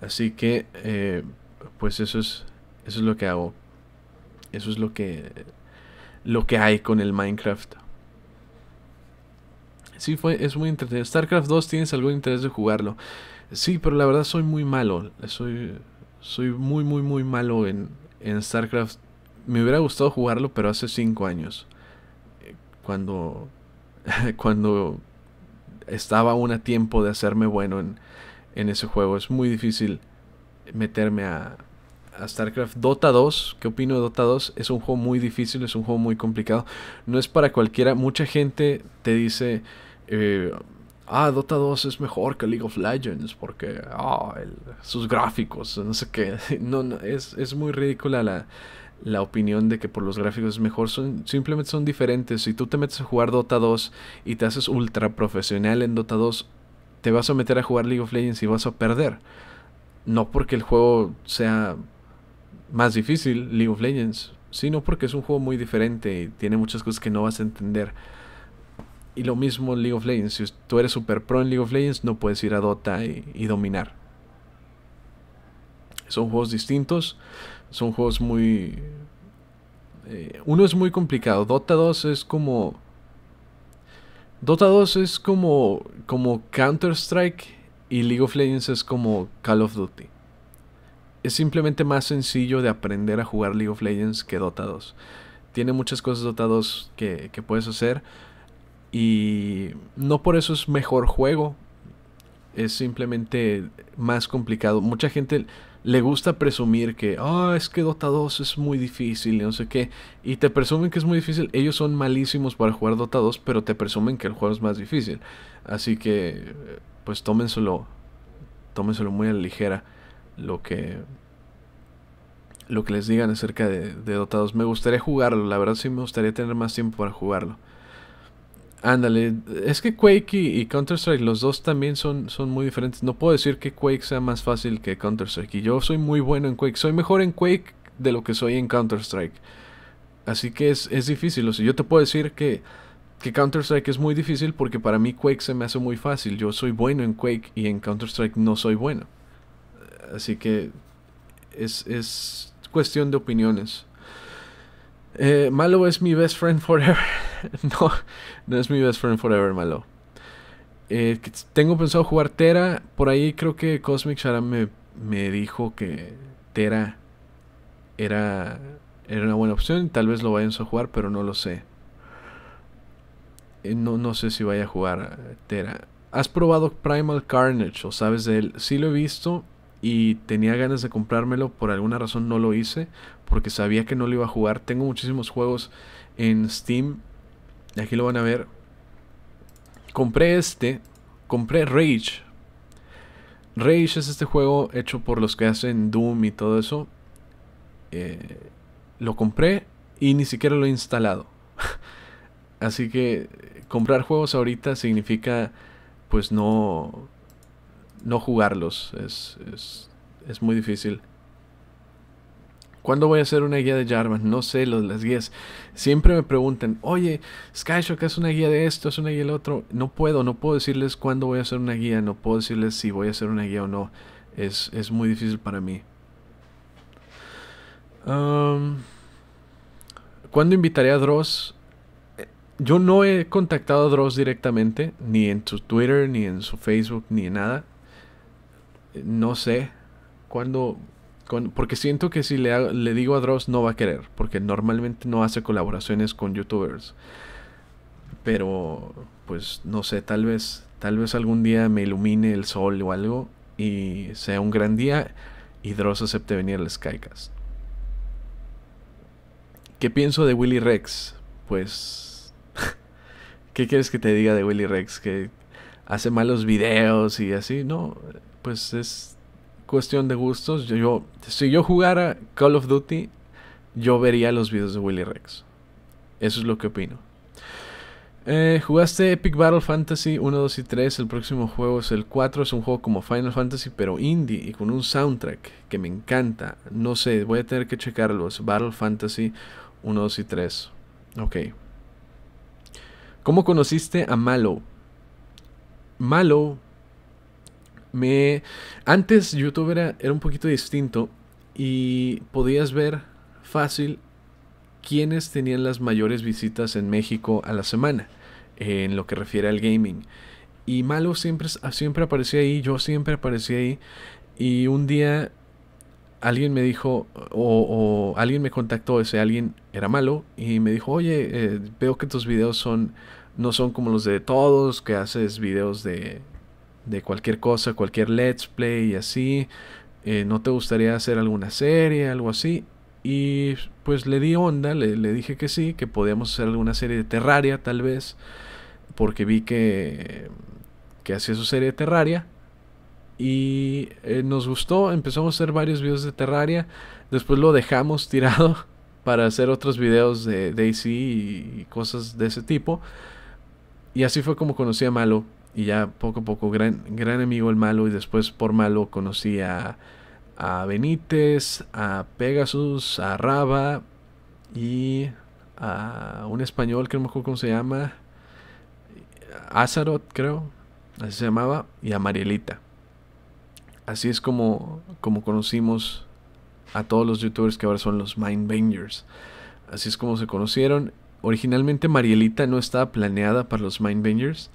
Así que, eh, pues eso es, eso es lo que hago. Eso es lo que, lo que hay con el Minecraft. Sí, fue, es muy interesante. StarCraft 2 tienes algún interés de jugarlo. Sí, pero la verdad soy muy malo. Soy, soy muy, muy, muy malo en, StarCraft. Me hubiera gustado jugarlo, pero hace 5 años. Eh, cuando, cuando estaba aún a tiempo de hacerme bueno en, ese juego. Es muy difícil meterme a, a StarCraft. Dota 2, ¿qué opino de Dota 2? Es un juego muy difícil, es un juego muy complicado. No es para cualquiera. Mucha gente te dice, eh, ah, Dota 2 es mejor que League of Legends porque ah, sus gráficos, no sé qué. No, es, es, muy ridícula la, opinión de que por los gráficos es mejor. Son, simplemente son diferentes. Si tú te metes a jugar Dota 2 y te haces ultra profesional en Dota 2, te vas a meter a jugar League of Legends y vas a perder. No porque el juego sea más difícil, League of Legends, sino porque es un juego muy diferente y tiene muchas cosas que no vas a entender. Y lo mismo en League of Legends. Si tú eres super pro en League of Legends, no puedes ir a Dota y, dominar. Son juegos distintos. Son juegos muy... Eh, uno es muy complicado. Dota 2 es como... Dota 2 es como, como Counter-Strike y League of Legends es como Call of Duty. Es simplemente más sencillo de aprender a jugar League of Legends que Dota 2. Tiene muchas cosas Dota 2 que, que puedes hacer y no por eso es mejor juego. Es simplemente más complicado. Mucha gente le gusta presumir que, ah, es que Dota 2 es muy difícil y no sé qué. Y te presumen que es muy difícil. Ellos son malísimos para jugar Dota 2, pero te presumen que el juego es más difícil. Así que, pues tómenselo, tómenselo muy a la ligera lo que, lo que les digan acerca de, de Dota 2. Me gustaría jugarlo, la verdad sí me gustaría tener más tiempo para jugarlo. Ándale, es que Quake y, Counter-Strike, los dos también son, son muy diferentes. No puedo decir que Quake sea más fácil que Counter-Strike. Y yo soy muy bueno en Quake. Soy mejor en Quake de lo que soy en Counter-Strike. Así que es, difícil. O sea, yo te puedo decir que, Counter-Strike es muy difícil porque para mí Quake se me hace muy fácil. Yo soy bueno en Quake y en Counter-Strike no soy bueno. Así que es, es cuestión de opiniones. Eh, malo es mi best friend forever. no, no es mi best friend forever, malo. Eh, tengo pensado jugar Tera. Por ahí creo que Cosmic Shara me, me, dijo que Tera era, era una buena opción. Tal vez lo vayan a jugar, pero no lo sé. Eh, no, no sé si vaya a jugar Tera. ¿Has probado Primal Carnage o sabes de él? Sí lo he visto y tenía ganas de comprármelo. Por alguna razón no lo hice porque sabía que no lo iba a jugar. Tengo muchísimos juegos en Steam. Y Aquí lo van a ver. Compré este. Compré Rage. Rage es este juego hecho por los que hacen Doom y todo eso. Eh, lo compré y ni siquiera lo he instalado. Así que comprar juegos ahorita significa pues no, no jugarlos. Es, es, es muy difícil. ¿Cuándo voy a hacer una guía de Jarvan? No sé, los, las guías. Siempre me preguntan, oye, Skyshock es una guía de esto, es una guía del otro. No puedo, no puedo decirles cuándo voy a hacer una guía, no puedo decirles si voy a hacer una guía o no. Es, muy difícil para mí. ¿Cuándo invitaré a Dross? Eh, yo no he contactado a Dross directamente, ni en su Twitter, ni en su Facebook, ni en nada. Eh, no sé cuándo porque siento que si le, le digo a Dross no va a querer, porque normalmente no hace colaboraciones con youtubers. Pero, pues no sé, tal vez, tal vez algún día me ilumine el sol o algo y sea un gran día y Dross acepte venir al Skycast. ¿Qué pienso de Willy Rex? Pues, ¿qué quieres que te diga de Willy Rex? Que hace malos videos y así, ¿no? Pues es cuestión de gustos. Yo, si yo jugara Call of Duty, yo vería los videos de Willy Rex. Eso es lo que opino. Eh, jugaste Epic Battle Fantasy 1, 2 y 3. El próximo juego es el 4. Es un juego como Final Fantasy, pero indie y con un soundtrack que me encanta. No sé, voy a tener que checarlos. Battle Fantasy 1, 2 y 3. Ok. ¿Cómo conociste a Malo? Malo me, antes YouTube era, un poquito distinto y podías ver fácil quiénes tenían las mayores visitas en México a la semana en lo que refiere al gaming. Y Malo siempre, siempre aparecía ahí, yo siempre aparecía ahí. Y un día alguien me dijo, o, alguien me contactó, ese alguien era Malo, y me dijo, oye, eh, veo que tus videos son, no son como los de todos, que haces videos de de cualquier cosa, cualquier let's play y así. Eh, ¿No te gustaría hacer alguna serie, algo así? Y pues le di onda, le, dije que sí, que podíamos hacer alguna serie de Terraria tal vez, porque vi que, que hacía su serie de Terraria. Y eh, nos gustó, empezamos a hacer varios videos de Terraria, después lo dejamos tirado para hacer otros videos de Daisy y cosas de ese tipo. Y así fue como conocí a Malo. Y ya poco a poco, gran, gran amigo el malo. Y después por malo conocí a, Benítez, a Pegasus, a Raba y a un español que no me acuerdo cómo se llama. Azaroth, creo. Así se llamaba. Y a Marielita. Así es como, como conocimos a todos los youtubers que ahora son los Mindbangers. Así es como se conocieron. Originalmente Marielita no estaba planeada para los Mindbangers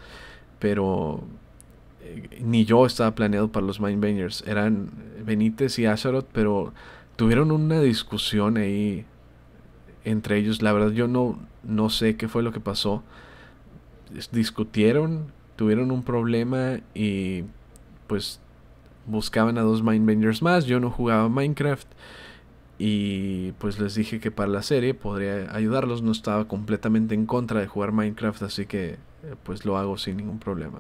pero eh, ni yo estaba planeado para los Mindbangers. Eran Benítez y Azaroth, pero tuvieron una discusión ahí entre ellos. La verdad yo no, no sé qué fue lo que pasó. Discutieron, tuvieron un problema y pues buscaban a dos Mindbangers más. Yo no jugaba Minecraft. Y pues les dije que para la serie podría ayudarlos. No estaba completamente en contra de jugar Minecraft. Así que eh, pues lo hago sin ningún problema.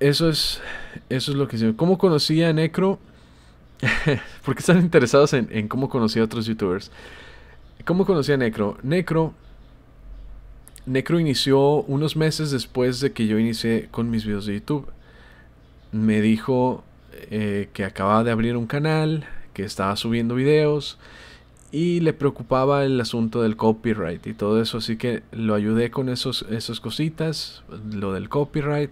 Eso es, eso es lo que hice. ¿Cómo conocía a Necro? Porque están interesados en, cómo conocí a otros youtubers. ¿Cómo conocía a Necro? Necro, Necro inició unos meses después de que yo inicié con mis videos de YouTube. Me dijo eh, que acababa de abrir un canal, que estaba subiendo videos y le preocupaba el asunto del copyright y todo eso, así que lo ayudé con esos, esas cositas, lo del copyright,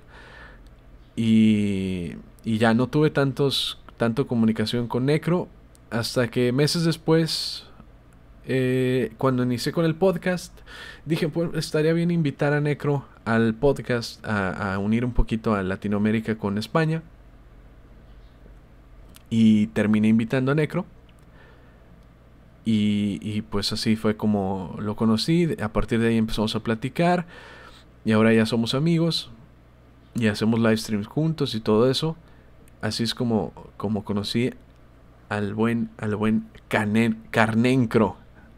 y, y ya no tuve tantos, tanto comunicación con Necro, hasta que meses después, eh, cuando inicié con el podcast, dije, pues estaría bien invitar a Necro al podcast, a, a unir un poquito a Latinoamérica con España, y terminé invitando a Necro y, y, pues así fue como lo conocí. A partir de ahí empezamos a platicar. Y ahora ya somos amigos. Y hacemos live streams juntos y todo eso. Así es como, como conocí al buen, al buen Carnencro.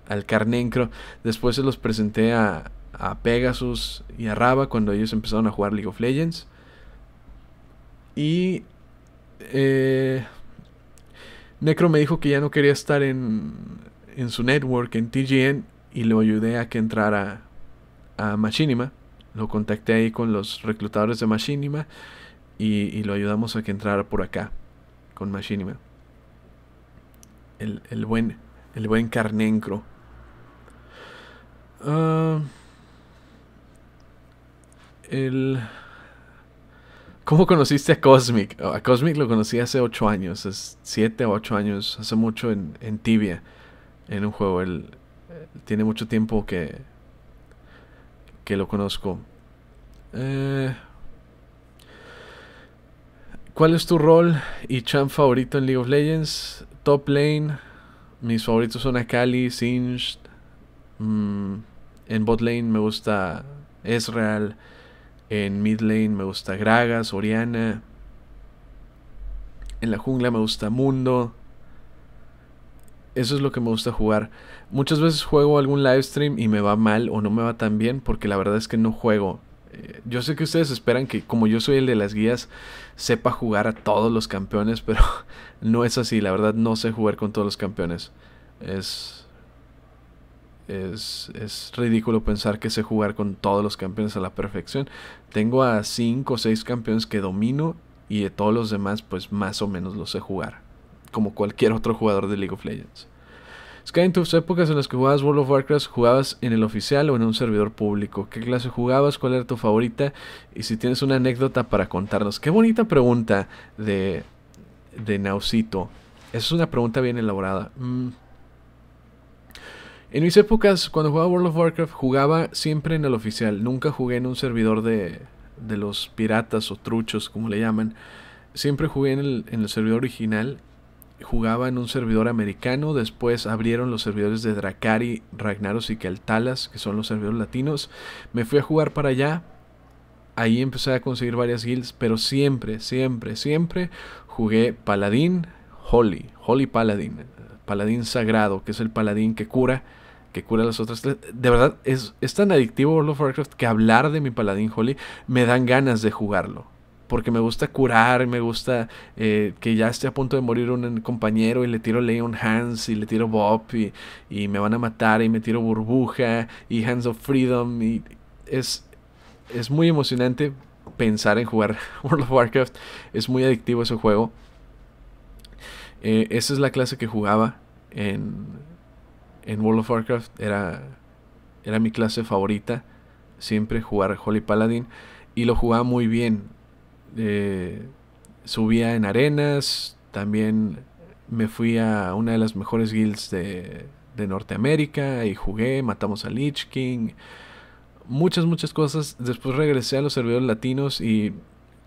Al Carnencro. Después se los presenté a, a Pegasus y a Raba cuando ellos empezaron a jugar League of Legends. Y... Eh, Necro me dijo que ya no quería estar en, en su network, en TGN, y lo ayudé a que entrara a Machinima. Lo contacté ahí con los reclutadores de Machinima y, lo ayudamos a que entrara por acá, con Machinima. El, buen, el buen Carnencro. Ah, el... ¿Cómo conociste a Cosmic? A Cosmic lo conocí hace 8 años, 7 o 8 años, hace mucho en, en Tibia en un juego. Él eh, tiene mucho tiempo que, que lo conozco. Eh, ¿Cuál es tu rol y champ favorito en League of Legends? Top lane. Mis favoritos son Akali, Singed. Mm, en bot lane me gusta Ezreal. En mid lane me gusta Gragas, Oriana. En la jungla me gusta Mundo. Eso es lo que me gusta jugar. Muchas veces juego algún live stream y me va mal o no me va tan bien porque la verdad es que no juego. Eh, yo sé que ustedes esperan que como yo soy el de las guías sepa jugar a todos los campeones, pero no es así. La verdad no sé jugar con todos los campeones. Es, es, ridículo pensar que sé jugar con todos los campeones a la perfección. Tengo a 5 o 6 campeones que domino y de todos los demás pues más o menos lo sé jugar como cualquier otro jugador de League of Legends. Sky, en tus épocas en las que jugabas World of Warcraft, ¿jugabas en el oficial o en un servidor público? ¿Qué clase jugabas? ¿Cuál era tu favorita? Y si tienes una anécdota para contarnos. Qué bonita pregunta de, de Nausito. es una pregunta bien elaborada. Mm. En mis épocas, cuando jugaba World of Warcraft, jugaba siempre en el oficial. Nunca jugué en un servidor de, de los piratas o truchos, como le llaman. Siempre jugué en el, en el servidor original jugaba en un servidor americano, después abrieron los servidores de Dracari, Ragnaros y Keltalas, que son los servidores latinos. Me fui a jugar para allá, ahí empecé a conseguir varias guilds, pero siempre, siempre, siempre jugué Paladín Holy, Holy Paladín, Paladín Sagrado, que es el Paladín que cura, que cura las otras De verdad, es, es tan adictivo World of Warcraft que hablar de mi Paladín Holy me dan ganas de jugarlo porque me gusta curar, me gusta eh, que ya esté a punto de morir un compañero y le tiro Leon Hans y le tiro Bob y, me van a matar y me tiro Burbuja y Hands of Freedom y es, es muy emocionante pensar en jugar World of Warcraft, es muy adictivo ese juego. Eh, esa es la clase que jugaba en, World of Warcraft, era, era mi clase favorita, siempre jugar Holy Paladin y lo jugaba muy bien eh, subía en arenas, también me fui a una de las mejores guilds de, Norteamérica y jugué, matamos a Lich King, muchas, muchas cosas. Después regresé a los servidores latinos y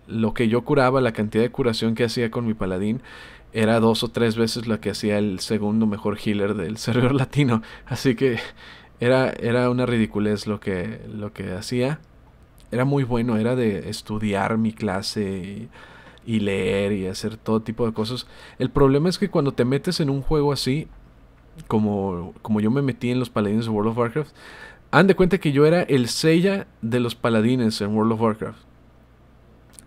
lo que yo curaba, la cantidad de curación que hacía con mi paladín, era dos o tres veces la que hacía el segundo mejor healer del servidor latino. Así que era, era una ridiculez lo que, lo que hacía era muy bueno, era de estudiar mi clase y, leer y hacer todo tipo de cosas. El problema es que cuando te metes en un juego así, como, como yo me metí en los paladines de World of Warcraft, han de cuenta que yo era el sella de los paladines en World of Warcraft.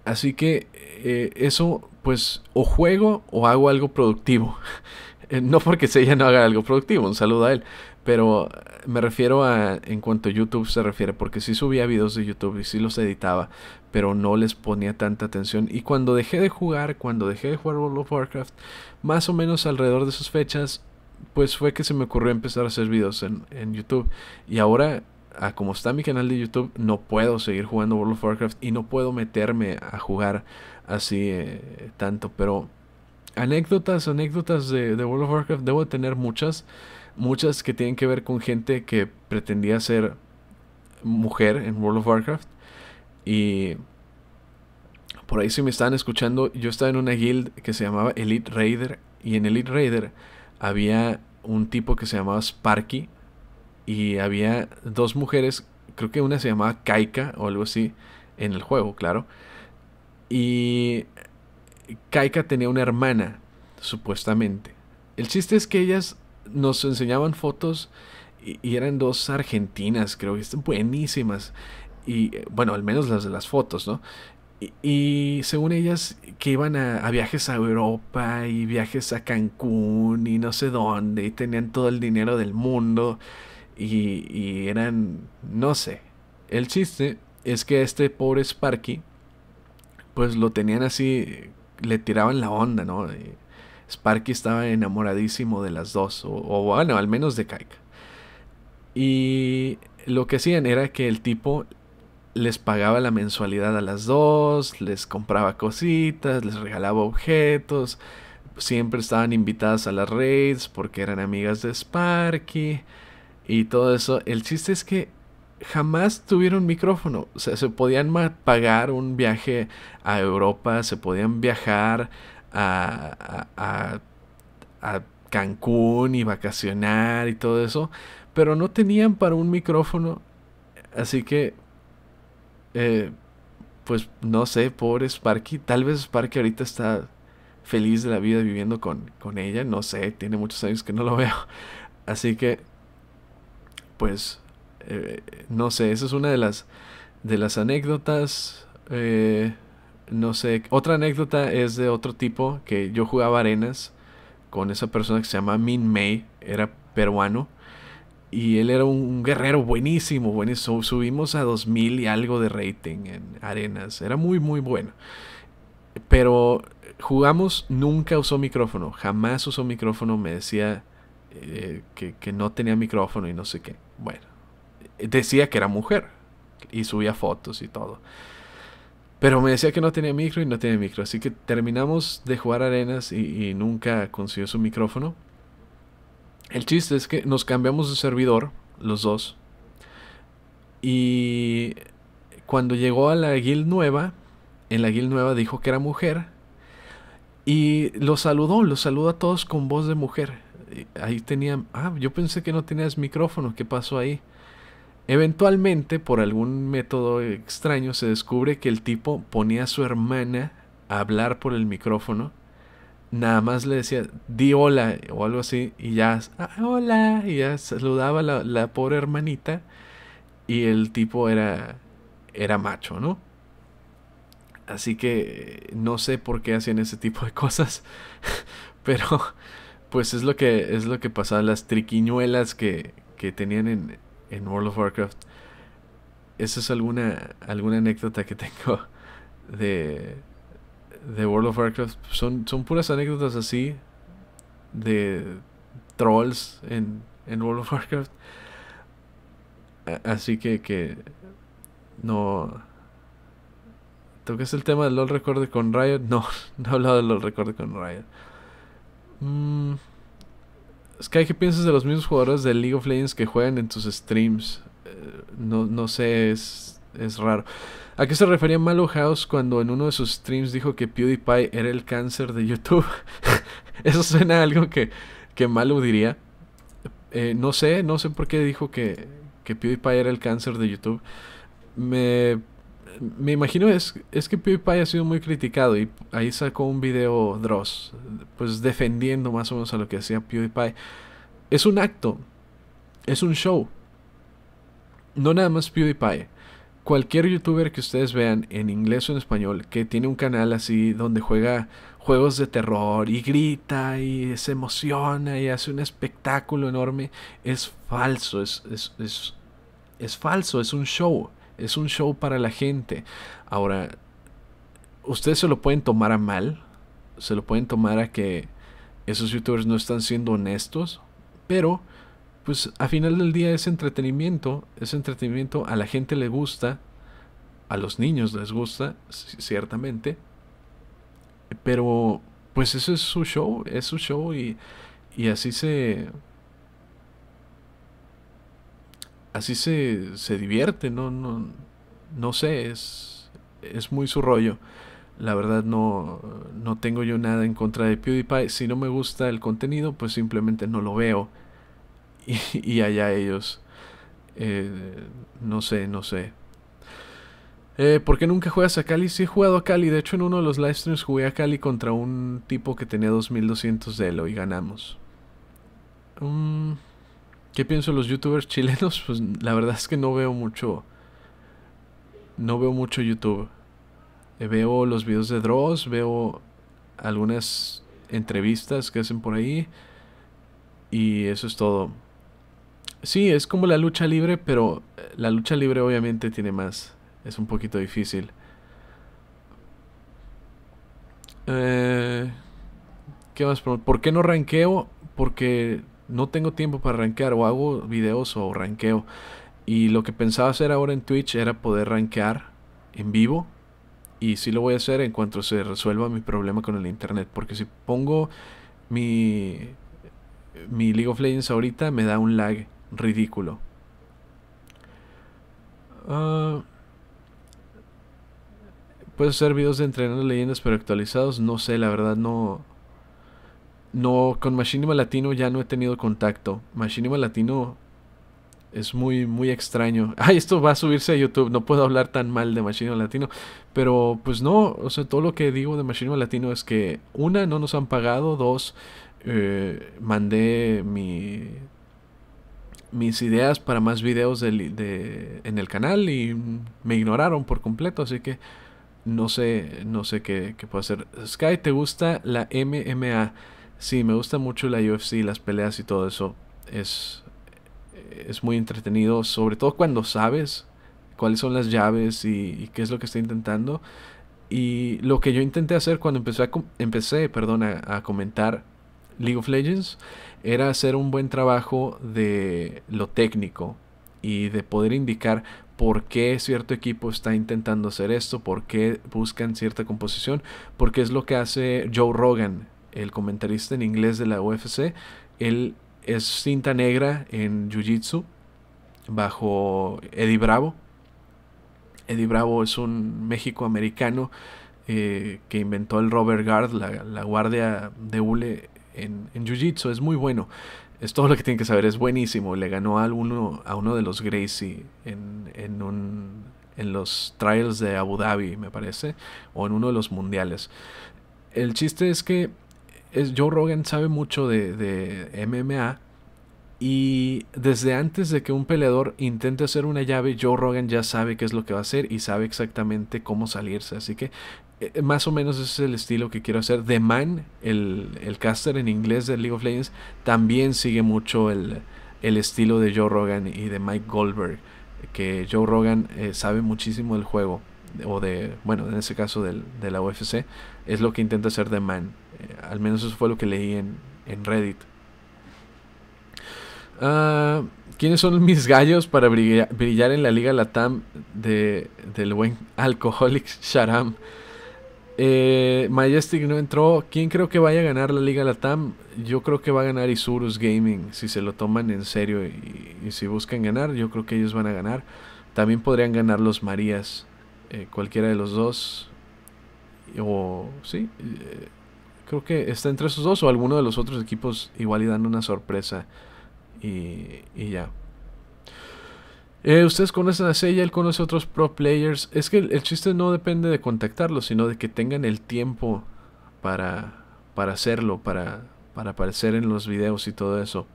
Así que eh, eso, pues, o juego o hago algo productivo. no porque Sella no haga algo productivo, un saludo a él. Pero me refiero a en cuanto a YouTube se refiere, porque sí subía videos de YouTube y sí los editaba, pero no les ponía tanta atención. Y cuando dejé de jugar, cuando dejé de jugar World of Warcraft, más o menos alrededor de sus fechas, pues fue que se me ocurrió empezar a hacer videos en, en YouTube. Y ahora, a como está mi canal de YouTube, no puedo seguir jugando World of Warcraft y no puedo meterme a jugar así eh, tanto, pero anécdotas, anécdotas de, de World of Warcraft, debo tener muchas. Muchas que tienen que ver con gente que pretendía ser mujer en World of Warcraft. Y por ahí si me estaban escuchando, yo estaba en una guild que se llamaba Elite Raider. Y en Elite Raider había un tipo que se llamaba Sparky. Y había dos mujeres, creo que una se llamaba Kaika o algo así, en el juego, claro. Y Kaika tenía una hermana, supuestamente. El chiste es que ellas nos enseñaban fotos y, eran dos argentinas, creo que están buenísimas. Y eh, bueno, al menos las de las fotos, ¿no? Y, según ellas, que iban a, viajes a Europa y viajes a Cancún y no sé dónde, y tenían todo el dinero del mundo y, eran, no sé. El chiste es que este pobre Sparky, pues lo tenían así, le tiraban la onda, ¿no? Sparky estaba enamoradísimo de las dos, o, bueno, al menos de Kaika. Y lo que hacían era que el tipo les pagaba la mensualidad a las dos, les compraba cositas, les regalaba objetos, siempre estaban invitadas a las raids porque eran amigas de Sparky y todo eso. El chiste es que jamás tuvieron micrófono. O sea, se podían pagar un viaje a Europa, se podían viajar a, a, a, Cancún y vacacionar y todo eso, pero no tenían para un micrófono, así que, eh, pues no sé, pobre Sparky, tal vez Sparky ahorita está feliz de la vida viviendo con, ella, no sé, tiene muchos años que no lo veo, así que, pues, eh, no sé, esa es una de las, de las anécdotas. Eh, no sé, otra anécdota es de otro tipo que yo jugaba arenas con esa persona que se llama Min May, era peruano. Y él era un guerrero buenísimo, buenísimo. Subimos a 2000 y algo de rating en arenas. Era muy, muy bueno. Pero jugamos, nunca usó micrófono. Jamás usó micrófono. Me decía eh, que, que no tenía micrófono y no sé qué. Bueno, decía que era mujer. Y subía fotos y todo. Pero me decía que no tenía micro y no tenía micro. Así que terminamos de jugar arenas y, nunca consiguió su micrófono. El chiste es que nos cambiamos de servidor, los dos. Y cuando llegó a la guild nueva, en la guild nueva dijo que era mujer. Y lo saludó, los saludó a todos con voz de mujer. Ahí tenía... Ah, yo pensé que no tenías micrófono, ¿qué pasó ahí? Eventualmente, por algún método extraño, se descubre que el tipo ponía a su hermana a hablar por el micrófono. Nada más le decía, di hola o algo así, y ya, ah, hola, y ya saludaba la, la pobre hermanita. Y el tipo era, era macho, ¿no? Así que no sé por qué hacían ese tipo de cosas, pero pues es lo que, es lo que pasaba, las triquiñuelas que, que tenían en, en World of Warcraft. Esa es alguna, alguna anécdota que tengo de, de World of Warcraft. Son, son puras anécdotas así de trolls en, World of Warcraft. así que, que no... ¿Tocas el tema de LOL Record con Riot? No, no he hablado del LOL Record con Riot. Mmm Sky, ¿qué piensas de los mismos jugadores de League of Legends que juegan en tus streams? Eh, no, sé, es, es raro. ¿A qué se refería Malo House cuando en uno de sus streams dijo que PewDiePie era el cáncer de YouTube? Eso suena a algo que, que Malo diría. Eh, no sé, no sé por qué dijo que, que PewDiePie era el cáncer de YouTube. Me me imagino es, es que PewDiePie ha sido muy criticado y ahí sacó un video Dross, pues defendiendo más o menos a lo que hacía PewDiePie. Es un acto, es un show. No nada más PewDiePie. Cualquier youtuber que ustedes vean en inglés o en español que tiene un canal así donde juega juegos de terror y grita y se emociona y hace un espectáculo enorme es falso, es falso, es un show es un show para la gente. Ahora, ustedes se lo pueden tomar a mal, se lo pueden tomar a que esos youtubers no están siendo honestos, pero pues a final del día es entretenimiento, es entretenimiento, a la gente le gusta, a los niños les gusta, ciertamente, pero pues eso es su show, es su show y, y así se, así se, se divierte, no, no, no sé, es, es muy su rollo. La verdad no, no tengo yo nada en contra de PewDiePie. Si no me gusta el contenido, pues simplemente no lo veo. Y, allá ellos. Eh, no sé, no sé. Eh, ¿Por qué nunca juegas a Cali? Sí he jugado a Cali. De hecho, en uno de los livestreams jugué a Cali contra un tipo que tenía 2200 de Elo y ganamos. Mm. ¿Qué pienso de los youtubers chilenos? Pues la verdad es que no veo mucho. No veo mucho YouTube. Eh, veo los videos de Dross, veo algunas entrevistas que hacen por ahí. Y eso es todo. Sí, es como la lucha libre, pero eh, la lucha libre obviamente tiene más. Es un poquito difícil. Eh, ¿Qué más? ¿Por qué no ranqueo? Porque no tengo tiempo para rankear o hago videos o rankeo Y lo que pensaba hacer ahora en Twitch era poder rankear en vivo. Y sí lo voy a hacer en cuanto se resuelva mi problema con el internet. Porque si pongo mi, mi League of Legends ahorita me da un lag ridículo. Puede ah, puedes hacer videos de entrenando leyendas pero actualizados. No sé, la verdad no no, con Machinima Latino ya no he tenido contacto. Machinima Latino es muy, muy extraño. Ay, esto va a subirse a YouTube. No puedo hablar tan mal de Machinima Latino. Pero pues no, o sea, todo lo que digo de Machinima Latino es que, una, no nos han pagado. Dos, eh, mandé mi, mis ideas para más videos en el canal y me ignoraron por completo. Así que no sé, no sé qué, qué puedo hacer. Sky, ¿te gusta la MMA? Sí, me gusta mucho la UFC, las peleas y todo eso. Es, es muy entretenido, sobre todo cuando sabes cuáles son las llaves y, qué es lo que está intentando. Y lo que yo intenté hacer cuando empecé, a, empecé a comentar League of Legends era hacer un buen trabajo de lo técnico y de poder indicar por qué cierto equipo está intentando hacer esto, por qué buscan cierta composición, porque es lo que hace Joe Rogan el comentarista en inglés de la UFC. Él es cinta negra en Jiu-Jitsu bajo Eddie Bravo. Eddie Bravo es un México-americano eh, que inventó el Robert Guard, la, guardia de hule en, Jiu-Jitsu. Es muy bueno. Es todo lo que tiene que saber. Es buenísimo. Le ganó a uno, a uno de los Gracie en, en, un, en los Trials de Abu Dhabi, me parece. O en uno de los mundiales. El chiste es que Joe Rogan sabe mucho de, MMA y desde antes de que un peleador intente hacer una llave, Joe Rogan ya sabe qué es lo que va a hacer y sabe exactamente cómo salirse. Así que eh, eh, más o menos ese es el estilo que quiero hacer. The Man, el, caster en inglés de League of Legends, también sigue mucho el, estilo de Joe Rogan y de Mike Goldberg, que Joe Rogan eh, sabe muchísimo del juego, o de, bueno, en ese caso del, de la UFC, es lo que intenta hacer The Man. Eh, al menos eso fue lo que leí en, en Reddit. Ah, ¿Quiénes son mis gallos para brillar, en la Liga Latam de, del buen Alcoholics Sharam? Eh, Majestic no entró. ¿Quién creo que vaya a ganar la Liga Latam? Yo creo que va a ganar Isurus Gaming. Si se lo toman en serio y, si buscan ganar, yo creo que ellos van a ganar. También podrían ganar los Marías. Eh, cualquiera de los dos o sí, eh, creo que está entre esos dos o alguno de los otros equipos igual y dan una sorpresa y, y ya. Eh, Ustedes conocen a Seiya, él conoce a otros pro players. Es que el, chiste no depende de contactarlos, sino de que tengan el tiempo para, para hacerlo, para, para aparecer en los videos y todo eso.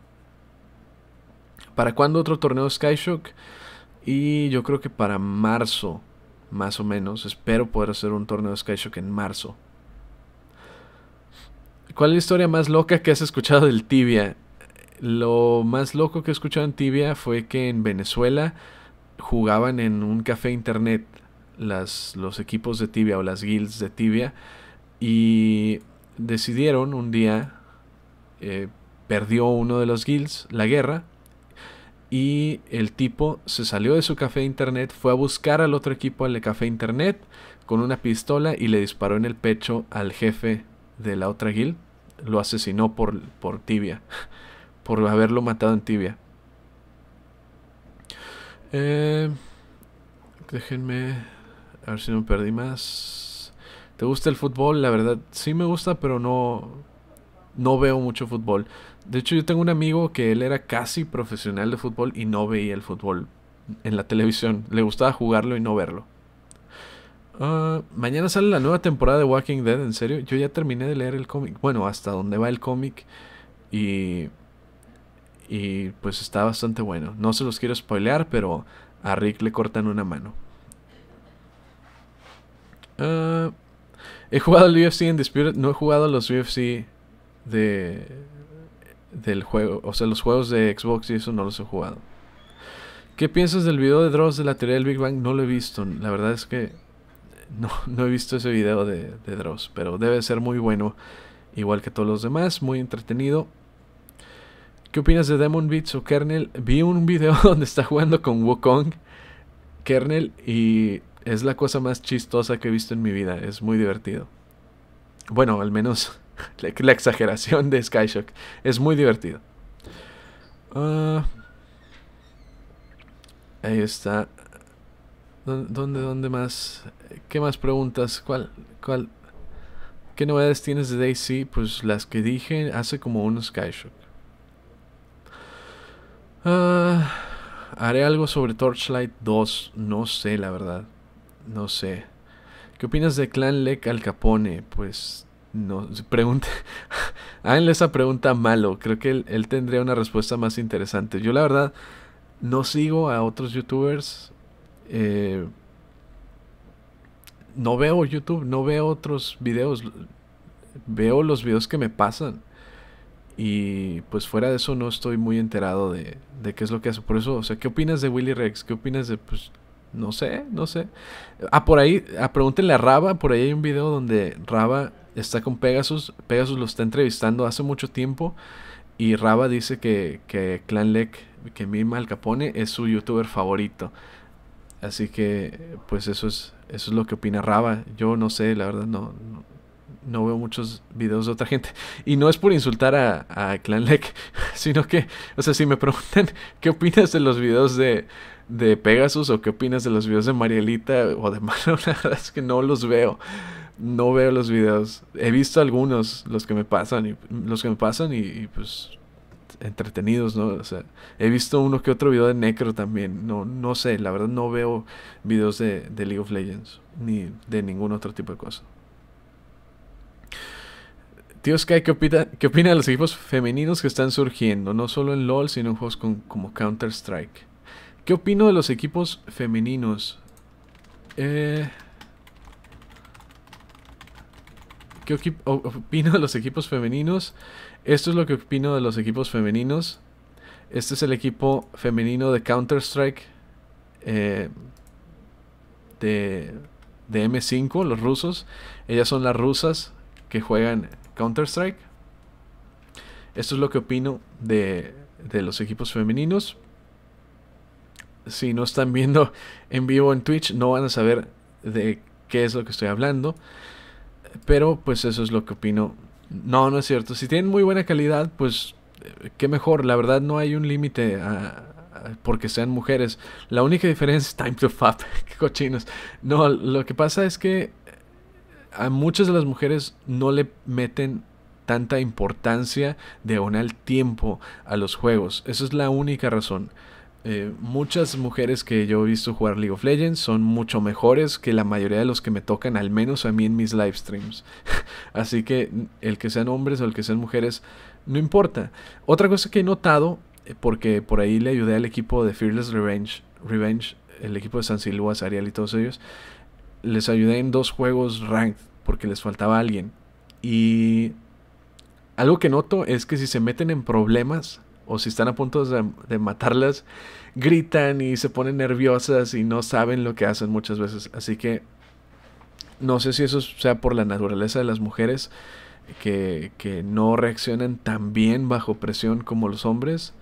¿Para cuándo otro torneo Skyshock? Y yo creo que para marzo más o menos. Espero poder hacer un torneo de Sky Shock en marzo. ¿Cuál es la historia más loca que has escuchado del Tibia? Lo más loco que he escuchado en Tibia fue que en Venezuela jugaban en un café internet las, los equipos de Tibia o las guilds de Tibia y decidieron un día, eh, perdió uno de los guilds la guerra y el tipo se salió de su café internet, fue a buscar al otro equipo al de café internet con una pistola y le disparó en el pecho al jefe de la otra guild. Lo asesinó por, por tibia, por haberlo matado en tibia. Eh, déjenme, a ver si no perdí más. ¿Te gusta el fútbol? La verdad, sí me gusta, pero no, no veo mucho fútbol. De hecho, yo tengo un amigo que él era casi profesional de fútbol y no veía el fútbol en la televisión. Le gustaba jugarlo y no verlo. Ah, mañana sale la nueva temporada de Walking Dead, en serio. Yo ya terminé de leer el cómic. Bueno, hasta donde va el cómic. Y. Y pues está bastante bueno. No se los quiero spoilear, pero a Rick le cortan una mano. Ah, he jugado el UFC en Dispute. No he jugado los UFC de del juego. O sea, los juegos de Xbox y eso no los he jugado. ¿Qué piensas del video de Dross de la teoría del Big Bang? No lo he visto. La verdad es que no, no he visto ese video de, de Dross. Pero debe ser muy bueno. Igual que todos los demás. Muy entretenido. ¿Qué opinas de Demon Beats o Kernel? Vi un video donde está jugando con Wukong. Kernel y es la cosa más chistosa que he visto en mi vida. Es muy divertido. Bueno, al menos la, exageración de Skyshock. Es muy divertido. Ah. ahí está. ¿Dónde, dónde más? ¿Qué más preguntas? ¿Cuál, cuál? ¿Qué novedades tienes de Daisy? Pues las que dije hace como un Skyshock. Shock. Ah, haré algo sobre Torchlight 2. No sé, la verdad. No sé. ¿Qué opinas de Clan Lek Al Capone? Pues no, pregunte. Háganle esa pregunta Malo. Creo que él, tendría una respuesta más interesante. Yo, la verdad, no sigo a otros YouTubers. Eh, no veo YouTube, no veo otros videos. Veo los videos que me pasan. Y pues fuera de eso no estoy muy enterado de, qué es lo que hace. Por eso, o sea, ¿qué opinas de Willy Rex? ¿Qué opinas de, pues, no sé, no sé. Ah, por ahí, a ah, pregúntenle a Raba, por ahí hay un video donde Raba está con Pegasus. Pegasus lo está entrevistando hace mucho tiempo. Y Raba dice que, que Clan Leck que mima Al Capone, es su youtuber favorito. Así que, pues eso es, eso es lo que opina Raba. Yo no sé, la verdad, no, no, veo muchos videos de otra gente. Y no es por insultar a, a Clan Leck sino que, o sea, si me preguntan qué opinas de los videos de, de Pegasus o qué opinas de los videos de Marielita o de Marlon, la verdad es que no los veo no veo los videos. He visto algunos, los que me pasan, y, los que me pasan y, pues entretenidos, ¿no? O sea, he visto uno que otro video de Necro también. No, no sé, la verdad no veo videos de, League of Legends, ni de ningún otro tipo de cosa. Tío Sky, ¿qué opina, ¿qué de los equipos femeninos que están surgiendo? No solo en LOL, sino en juegos como Counter-Strike. ¿Qué opino de los equipos femeninos? Eh... ¿Qué opino de los equipos femeninos? Esto es lo que opino de los equipos femeninos. Este es el equipo femenino de Counter-Strike eh, de, M5, los rusos. Ellas son las rusas que juegan Counter-Strike. Esto es lo que opino de, de los equipos femeninos. Si no están viendo en vivo en Twitch, no van a saber de qué es lo que estoy hablando. Pero pues eso es lo que opino. No, no es cierto. Si tienen muy buena calidad, pues qué mejor. La verdad no hay un límite porque sean mujeres. La única diferencia es time to fuck qué cochinos. No, lo que pasa es que a muchas de las mujeres no le meten tanta importancia de donar al tiempo a los juegos. Esa es la única razón. Eh, muchas mujeres que yo he visto jugar League of Legends son mucho mejores que la mayoría de los que me tocan, al menos a mí en mis live streams. Así que el que sean hombres o el que sean mujeres, no importa. Otra cosa que he notado, eh, porque por ahí le ayudé al equipo de Fearless Revenge, Revenge el equipo de San Silvas, Ariel y todos ellos, les ayudé en dos juegos ranked porque les faltaba alguien. Y algo que noto es que si se meten en problemas, o si están a punto de, matarlas, gritan y se ponen nerviosas y no saben lo que hacen muchas veces. Así que no sé si eso sea por la naturaleza de las mujeres, que, no reaccionan tan bien bajo presión como los hombres.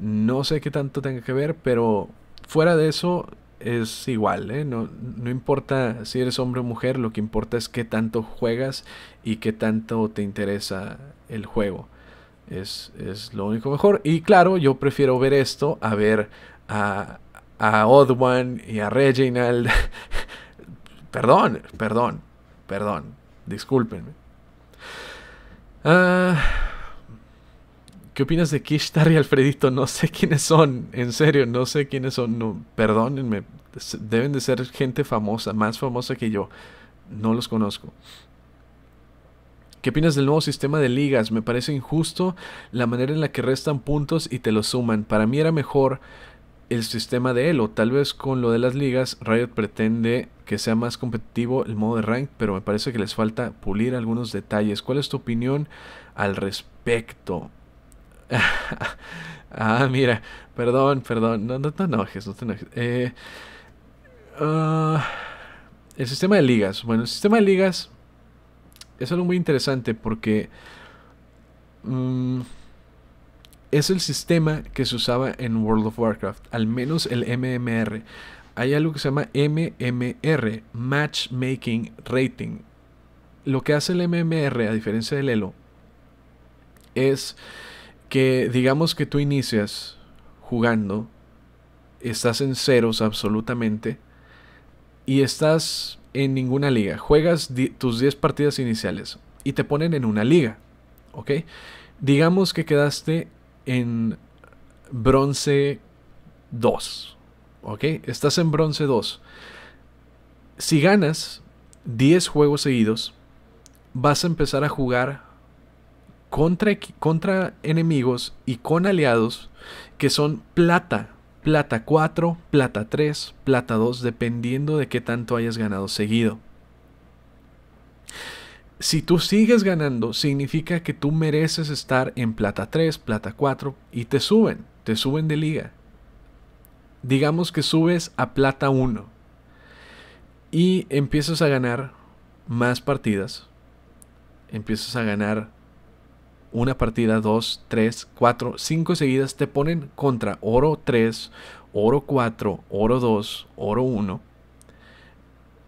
No sé qué tanto tenga que ver, pero fuera de eso, es igual, ¿eh? no, no, importa si eres hombre o mujer, lo que importa es qué tanto juegas y qué tanto te interesa el juego. Es, lo único mejor. Y claro, yo prefiero ver esto a ver a, a Odwan y a Reginald. perdón, perdón, perdón. Discúlpenme. Ah, ¿Qué opinas de Kishtar y Alfredito? No sé quiénes son, en serio, no sé quiénes son. No, perdónenme, deben de ser gente famosa, más famosa que yo. No los conozco. ¿Qué opinas del nuevo sistema de ligas? Me parece injusto la manera en la que restan puntos y te los suman. Para mí era mejor el sistema de Elo. Tal vez con lo de las ligas, Riot pretende que sea más competitivo el modo de rank, pero me parece que les falta pulir algunos detalles. ¿Cuál es tu opinión al respecto? ah, mira, perdón, perdón, no, te enojes, no eh, ah, el sistema de ligas, bueno, el sistema de ligas es algo muy interesante porque mm, es el sistema que se usaba en World of Warcraft, al menos el MMR. Hay algo que se llama MMR, Matchmaking Rating. Lo que hace el MMR, a diferencia del Elo, es que digamos que tú inicias jugando, estás en ceros absolutamente, y estás en ninguna liga. Juegas tus 10 partidas iniciales y te ponen en una liga. ¿Ok? Digamos que quedaste en bronce 2. ¿Ok? Estás en bronce 2. Si ganas 10 juegos seguidos, vas a empezar a jugar contra, contra enemigos y con aliados que son plata plata 4, plata 3, plata 2, dependiendo de qué tanto hayas ganado seguido. Si tú sigues ganando, significa que tú mereces estar en plata 3, plata 4 y te suben, te suben de liga. Digamos que subes a plata 1 y empiezas a ganar más partidas, empiezas a ganar una partida, 2, 3, cuatro, 5 seguidas te ponen contra oro 3, oro 4, oro 2, oro 1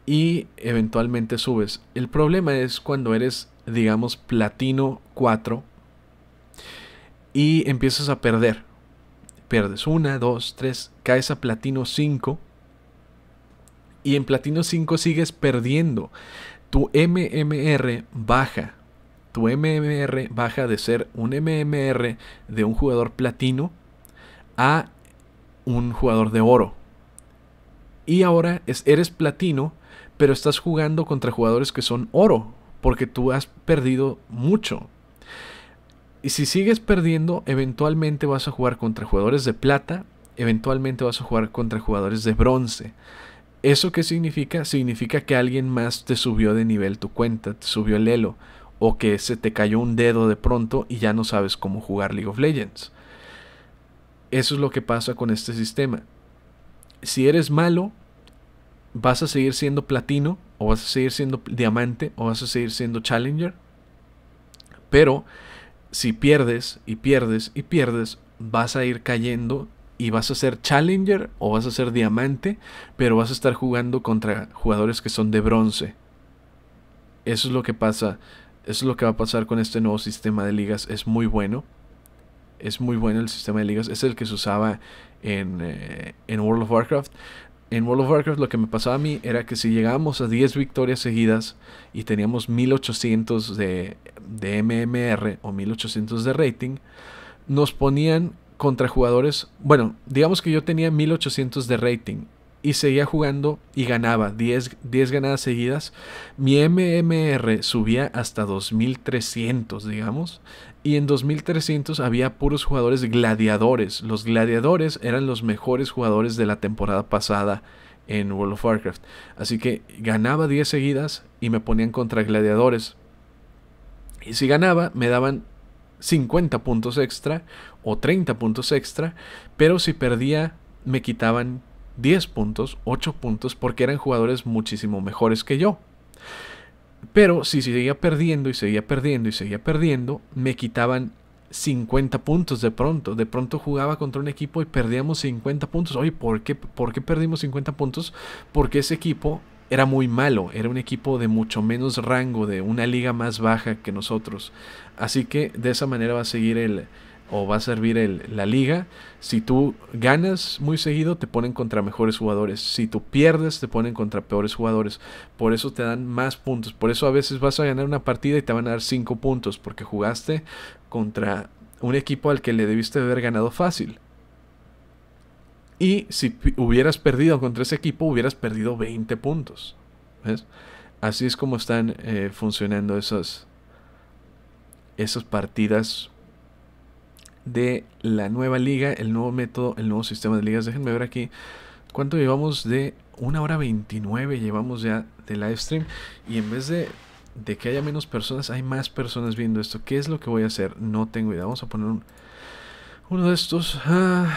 y eventualmente subes. El problema es cuando eres, digamos, platino 4 y empiezas a perder. Pierdes 1, 2, 3, caes a platino 5 y en platino 5 sigues perdiendo. Tu MMR baja tu MMR baja de ser un MMR de un jugador platino a un jugador de oro. Y ahora eres platino, pero estás jugando contra jugadores que son oro, porque tú has perdido mucho. Y si sigues perdiendo, eventualmente vas a jugar contra jugadores de plata, eventualmente vas a jugar contra jugadores de bronce. ¿Eso qué significa? Significa que alguien más te subió de nivel tu cuenta, te subió el elo o que se te cayó un dedo de pronto y ya no sabes cómo jugar League of Legends. Eso es lo que pasa con este sistema. Si eres malo, vas a seguir siendo platino, o vas a seguir siendo diamante, o vas a seguir siendo challenger. Pero si pierdes y pierdes y pierdes, vas a ir cayendo y vas a ser challenger o vas a ser diamante, pero vas a estar jugando contra jugadores que son de bronce. Eso es lo que pasa eso es lo que va a pasar con este nuevo sistema de ligas. Es muy bueno. Es muy bueno el sistema de ligas. Es el que se usaba en, eh, World of Warcraft. En World of Warcraft lo que me pasaba a mí era que si llegábamos a 10 victorias seguidas y teníamos 1800 de, de MMR o 1800 de rating, nos ponían contra jugadores, bueno, digamos que yo tenía 1800 de rating y seguía jugando y ganaba 10, ganadas seguidas. Mi MMR subía hasta 2300, digamos. Y en 2300 había puros jugadores gladiadores. Los gladiadores eran los mejores jugadores de la temporada pasada en World of Warcraft. Así que ganaba 10 seguidas y me ponían contra gladiadores. Y si ganaba, me daban 50 puntos extra o 30 puntos extra. Pero si perdía, me quitaban 10 puntos, 8 puntos, porque eran jugadores muchísimo mejores que yo. Pero si seguía perdiendo y seguía perdiendo y seguía perdiendo, me quitaban 50 puntos de pronto. De pronto jugaba contra un equipo y perdíamos 50 puntos. Oye, ¿por qué, ¿por qué perdimos 50 puntos? Porque ese equipo era muy malo, era un equipo de mucho menos rango, de una liga más baja que nosotros. Así que de esa manera va a seguir el, o va a servir la liga. Si tú ganas muy seguido, te ponen contra mejores jugadores. Si tú pierdes, te ponen contra peores jugadores. Por eso te dan más puntos. Por eso a veces vas a ganar una partida y te van a dar 5 puntos, porque jugaste contra un equipo al que le debiste haber ganado fácil. Y si hubieras perdido contra ese equipo, hubieras perdido 20 puntos. Así es como están eh, funcionando esas, esas partidas de la nueva liga, el nuevo método, el nuevo sistema de ligas. Déjenme ver aquí cuánto llevamos de una hora 29 llevamos ya de live stream y en vez de, de que haya menos personas, hay más personas viendo esto. ¿Qué es lo que voy a hacer? No tengo idea. Vamos a poner uno de estos. Ah.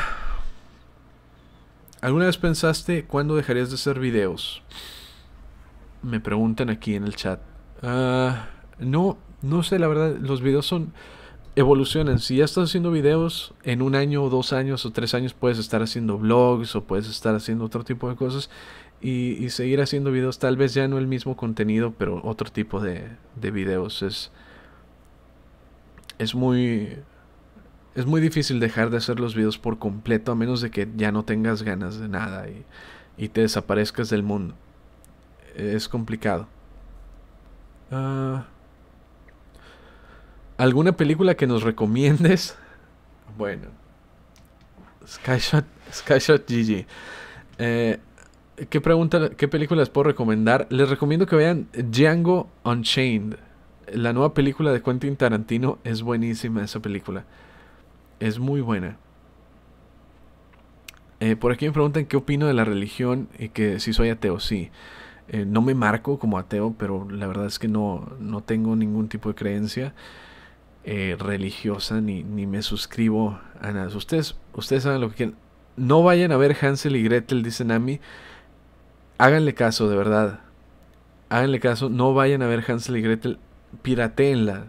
¿Alguna vez pensaste cuándo dejarías de hacer videos? Me preguntan aquí en el chat. Ah, no, no sé, la verdad, los videos son evolucionan. Si ya estás haciendo videos, en un año o dos años o tres años puedes estar haciendo blogs o puedes estar haciendo otro tipo de cosas y, seguir haciendo videos. Tal vez ya no el mismo contenido, pero otro tipo de, videos. Es, es muy... Es muy difícil dejar de hacer los videos por completo a menos de que ya no tengas ganas de nada y, te desaparezcas del mundo. Es complicado. Ah, ¿Alguna película que nos recomiendes? Bueno. Skyshot, Skyshot GG. Eh, ¿qué, pregunta, ¿Qué películas puedo recomendar? Les recomiendo que vean Django Unchained. La nueva película de Quentin Tarantino es buenísima esa película. Es muy buena. Eh, por aquí me preguntan qué opino de la religión y que si soy ateo, sí. Eh, no me marco como ateo, pero la verdad es que no, no tengo ningún tipo de creencia. Eh, religiosa ni, me suscribo a nada. Ustedes, ustedes saben lo que quieren. No vayan a ver Hansel y Gretel, dicen a Háganle caso, de verdad. Háganle caso, no vayan a ver Hansel y Gretel. Pirateenla.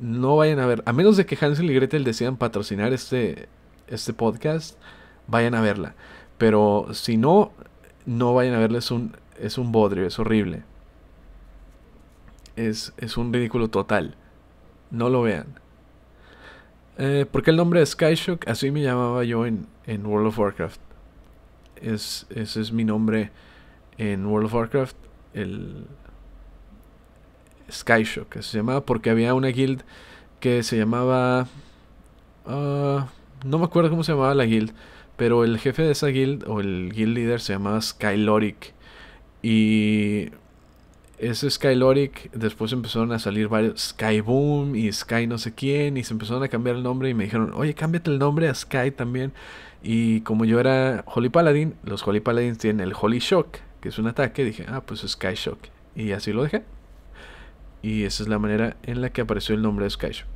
No vayan a ver. A menos de que Hansel y Gretel decidan patrocinar este, este podcast, vayan a verla. Pero si no, no vayan a verla. Es un, es un bodrio, es horrible. Es, es un ridículo total no lo vean. Eh, porque ¿Por qué el nombre de Skyshock? Así me llamaba yo en, en World of Warcraft. Es, ese es mi nombre en World of Warcraft. El Skyshock, se llamaba, porque había una guild que se llamaba... Ah, no me acuerdo cómo se llamaba la guild, pero el jefe de esa guild o el guild leader se llamaba Skyloric. Y es Skyloric, después empezaron a salir varios Skyboom y Sky no sé quién, y se empezaron a cambiar el nombre y me dijeron, oye, cámbiate el nombre a Sky también. Y como yo era Holy Paladin, los Holy Paladins tienen el Holy Shock, que es un ataque, dije, ah, pues Sky Shock. Y así lo dejé. Y esa es la manera en la que apareció el nombre de Sky Shock.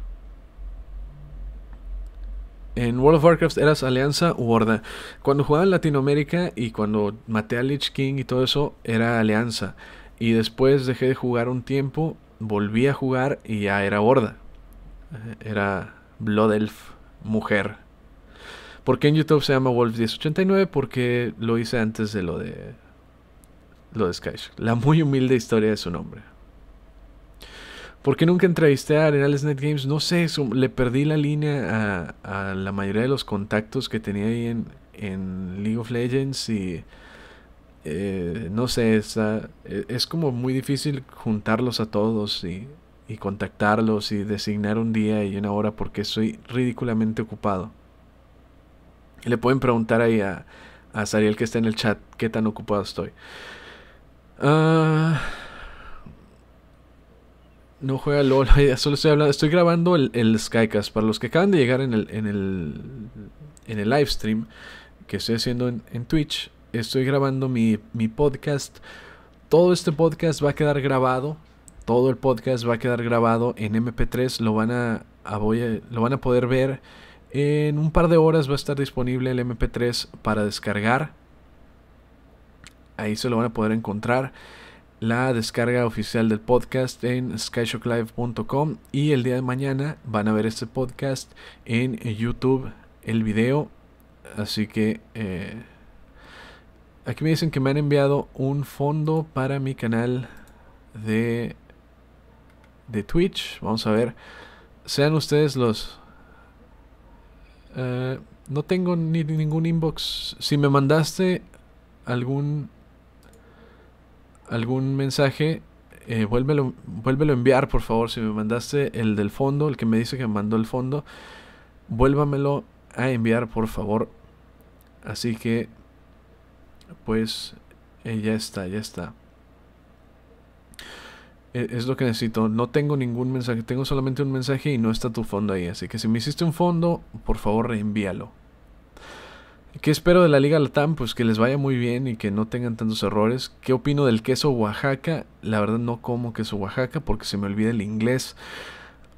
En World of Warcraft eras Alianza u Horda. Cuando jugaba en Latinoamérica y cuando maté a Lich King y todo eso, era Alianza. Y después dejé de jugar un tiempo, volví a jugar y ya era gorda. Era Blood Elf, mujer. ¿Por qué en YouTube se llama Wolf 1089? Porque lo hice antes de lo de. Lo de La muy humilde historia de su nombre. ¿Por qué nunca entrevisté a Arenales Net Games? No sé, le perdí la línea a, la mayoría de los contactos que tenía ahí en League of Legends y eh, no sé, es, e, es, como muy difícil juntarlos a todos y, contactarlos y designar un día y una hora porque soy ridículamente ocupado. Le pueden preguntar ahí a, a Sariel que está en el chat qué tan ocupado estoy. Ah, no juega LOL, solo estoy hablando, estoy grabando el, el, Skycast. Para los que acaban de llegar en el, live stream que estoy haciendo en Twitch, estoy grabando mi, podcast. Todo este podcast va a quedar grabado. Todo el podcast va a quedar grabado en MP3. Lo van a, lo van a poder ver. En un par de horas va a estar disponible el MP3 para descargar. Ahí se lo van a poder encontrar. La descarga oficial del podcast en skyshocklive.com. Y el día de mañana van a ver este podcast en YouTube, el video. Así que... Eh, Aquí me dicen que me han enviado un fondo para mi canal de, de Twitch. Vamos a ver. Sean ustedes los... Eh, no tengo ni ningún inbox. Si me mandaste algún algún mensaje, eh, vuélvelo, vuélvelo a enviar, por favor. Si me mandaste el del fondo, el que me dice que me mandó el fondo, vuélvamelo a enviar, por favor. Así que pues eh, ya está, ya está. E, es lo que necesito. No tengo ningún mensaje. Tengo solamente un mensaje y no está tu fondo ahí. Así que si me hiciste un fondo, por favor reenvíalo. ¿Qué espero de la Liga Latam? Pues que les vaya muy bien y que no tengan tantos errores. ¿Qué opino del queso Oaxaca? La verdad no como queso Oaxaca porque se me olvida el inglés.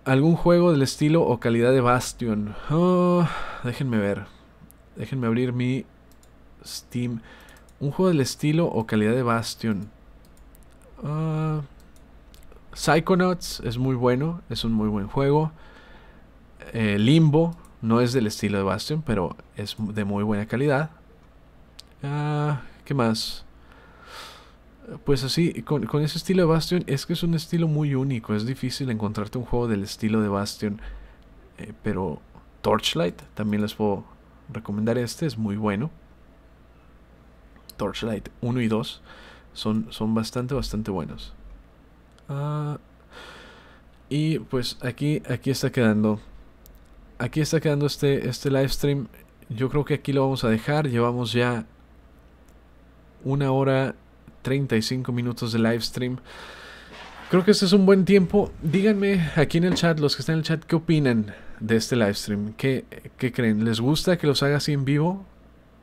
¿Algún juego del estilo o calidad de Bastion? Ah, déjenme ver. Déjenme abrir mi Steam. Un juego del estilo o calidad de Bastion. Ah, Psychonauts es muy bueno, es un muy buen juego. Eh, Limbo no es del estilo de Bastion, pero es de muy buena calidad. Ah, ¿Qué más? Pues así, con, ese estilo de Bastion es que es un estilo muy único. Es difícil encontrarte un juego del estilo de Bastion. Eh, pero Torchlight también les puedo recomendar. Este es muy bueno. Torchlight 1 y 2 son, son bastante, bastante buenos. Ah, y pues aquí, aquí está quedando. Aquí está quedando este, este live stream. Yo creo que aquí lo vamos a dejar. Llevamos ya una hora 35 minutos de live stream. Creo que este es un buen tiempo. Díganme aquí en el chat, los que están en el chat, qué opinan de este live stream. ¿Qué, qué creen? ¿Les gusta que los haga así en vivo?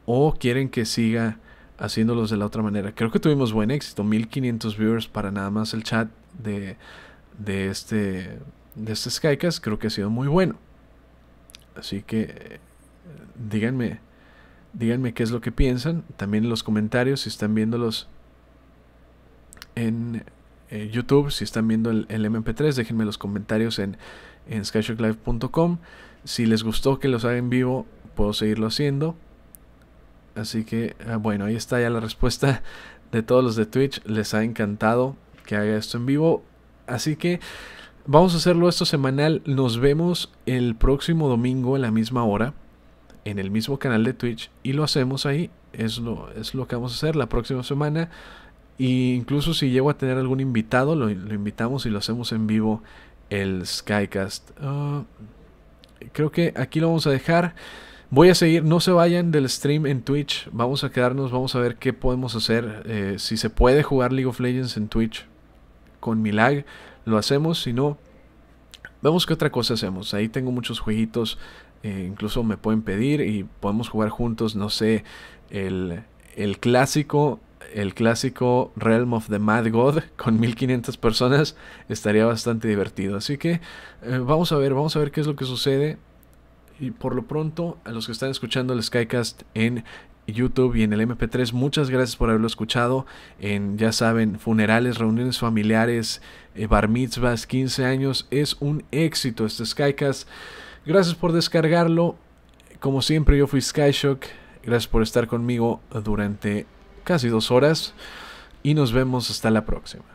¿O quieren que siga haciéndolos de la otra manera. Creo que tuvimos buen éxito, 1500 viewers para nada más el chat de, este, de este Skycast. Creo que ha sido muy bueno. Así que eh, díganme, díganme qué es lo que piensan. También en los comentarios, si están viéndolos en eh, YouTube, si están viendo el, MP3, déjenme los comentarios en, en Si les gustó que los haga en vivo, puedo seguirlo haciendo. Así que, ah, bueno, ahí está ya la respuesta de todos los de Twitch. Les ha encantado que haga esto en vivo. Así que vamos a hacerlo esto semanal. Nos vemos el próximo domingo a la misma hora en el mismo canal de Twitch y lo hacemos ahí. Es lo, es lo que vamos a hacer la próxima semana. Y incluso si llego a tener algún invitado, lo, invitamos y lo hacemos en vivo el Skycast. Ah, creo que aquí lo vamos a dejar. Voy a seguir, no se vayan del stream en Twitch. Vamos a quedarnos, vamos a ver qué podemos hacer. Eh, si se puede jugar League of Legends en Twitch con mi lag, lo hacemos. Si no, vemos qué otra cosa hacemos. Ahí tengo muchos jueguitos, eh, incluso me pueden pedir y podemos jugar juntos. No sé, el, clásico el clásico Realm of the Mad God con 1500 personas estaría bastante divertido. Así que eh, vamos a ver, vamos a ver qué es lo que sucede. Y por lo pronto, a los que están escuchando el Skycast en YouTube y en el MP3, muchas gracias por haberlo escuchado. En, ya saben, funerales, reuniones familiares, eh, bar mitzvahs, 15 años. Es un éxito este Skycast. Gracias por descargarlo. Como siempre, yo fui Skyshock. Gracias por estar conmigo durante casi dos horas. Y nos vemos hasta la próxima.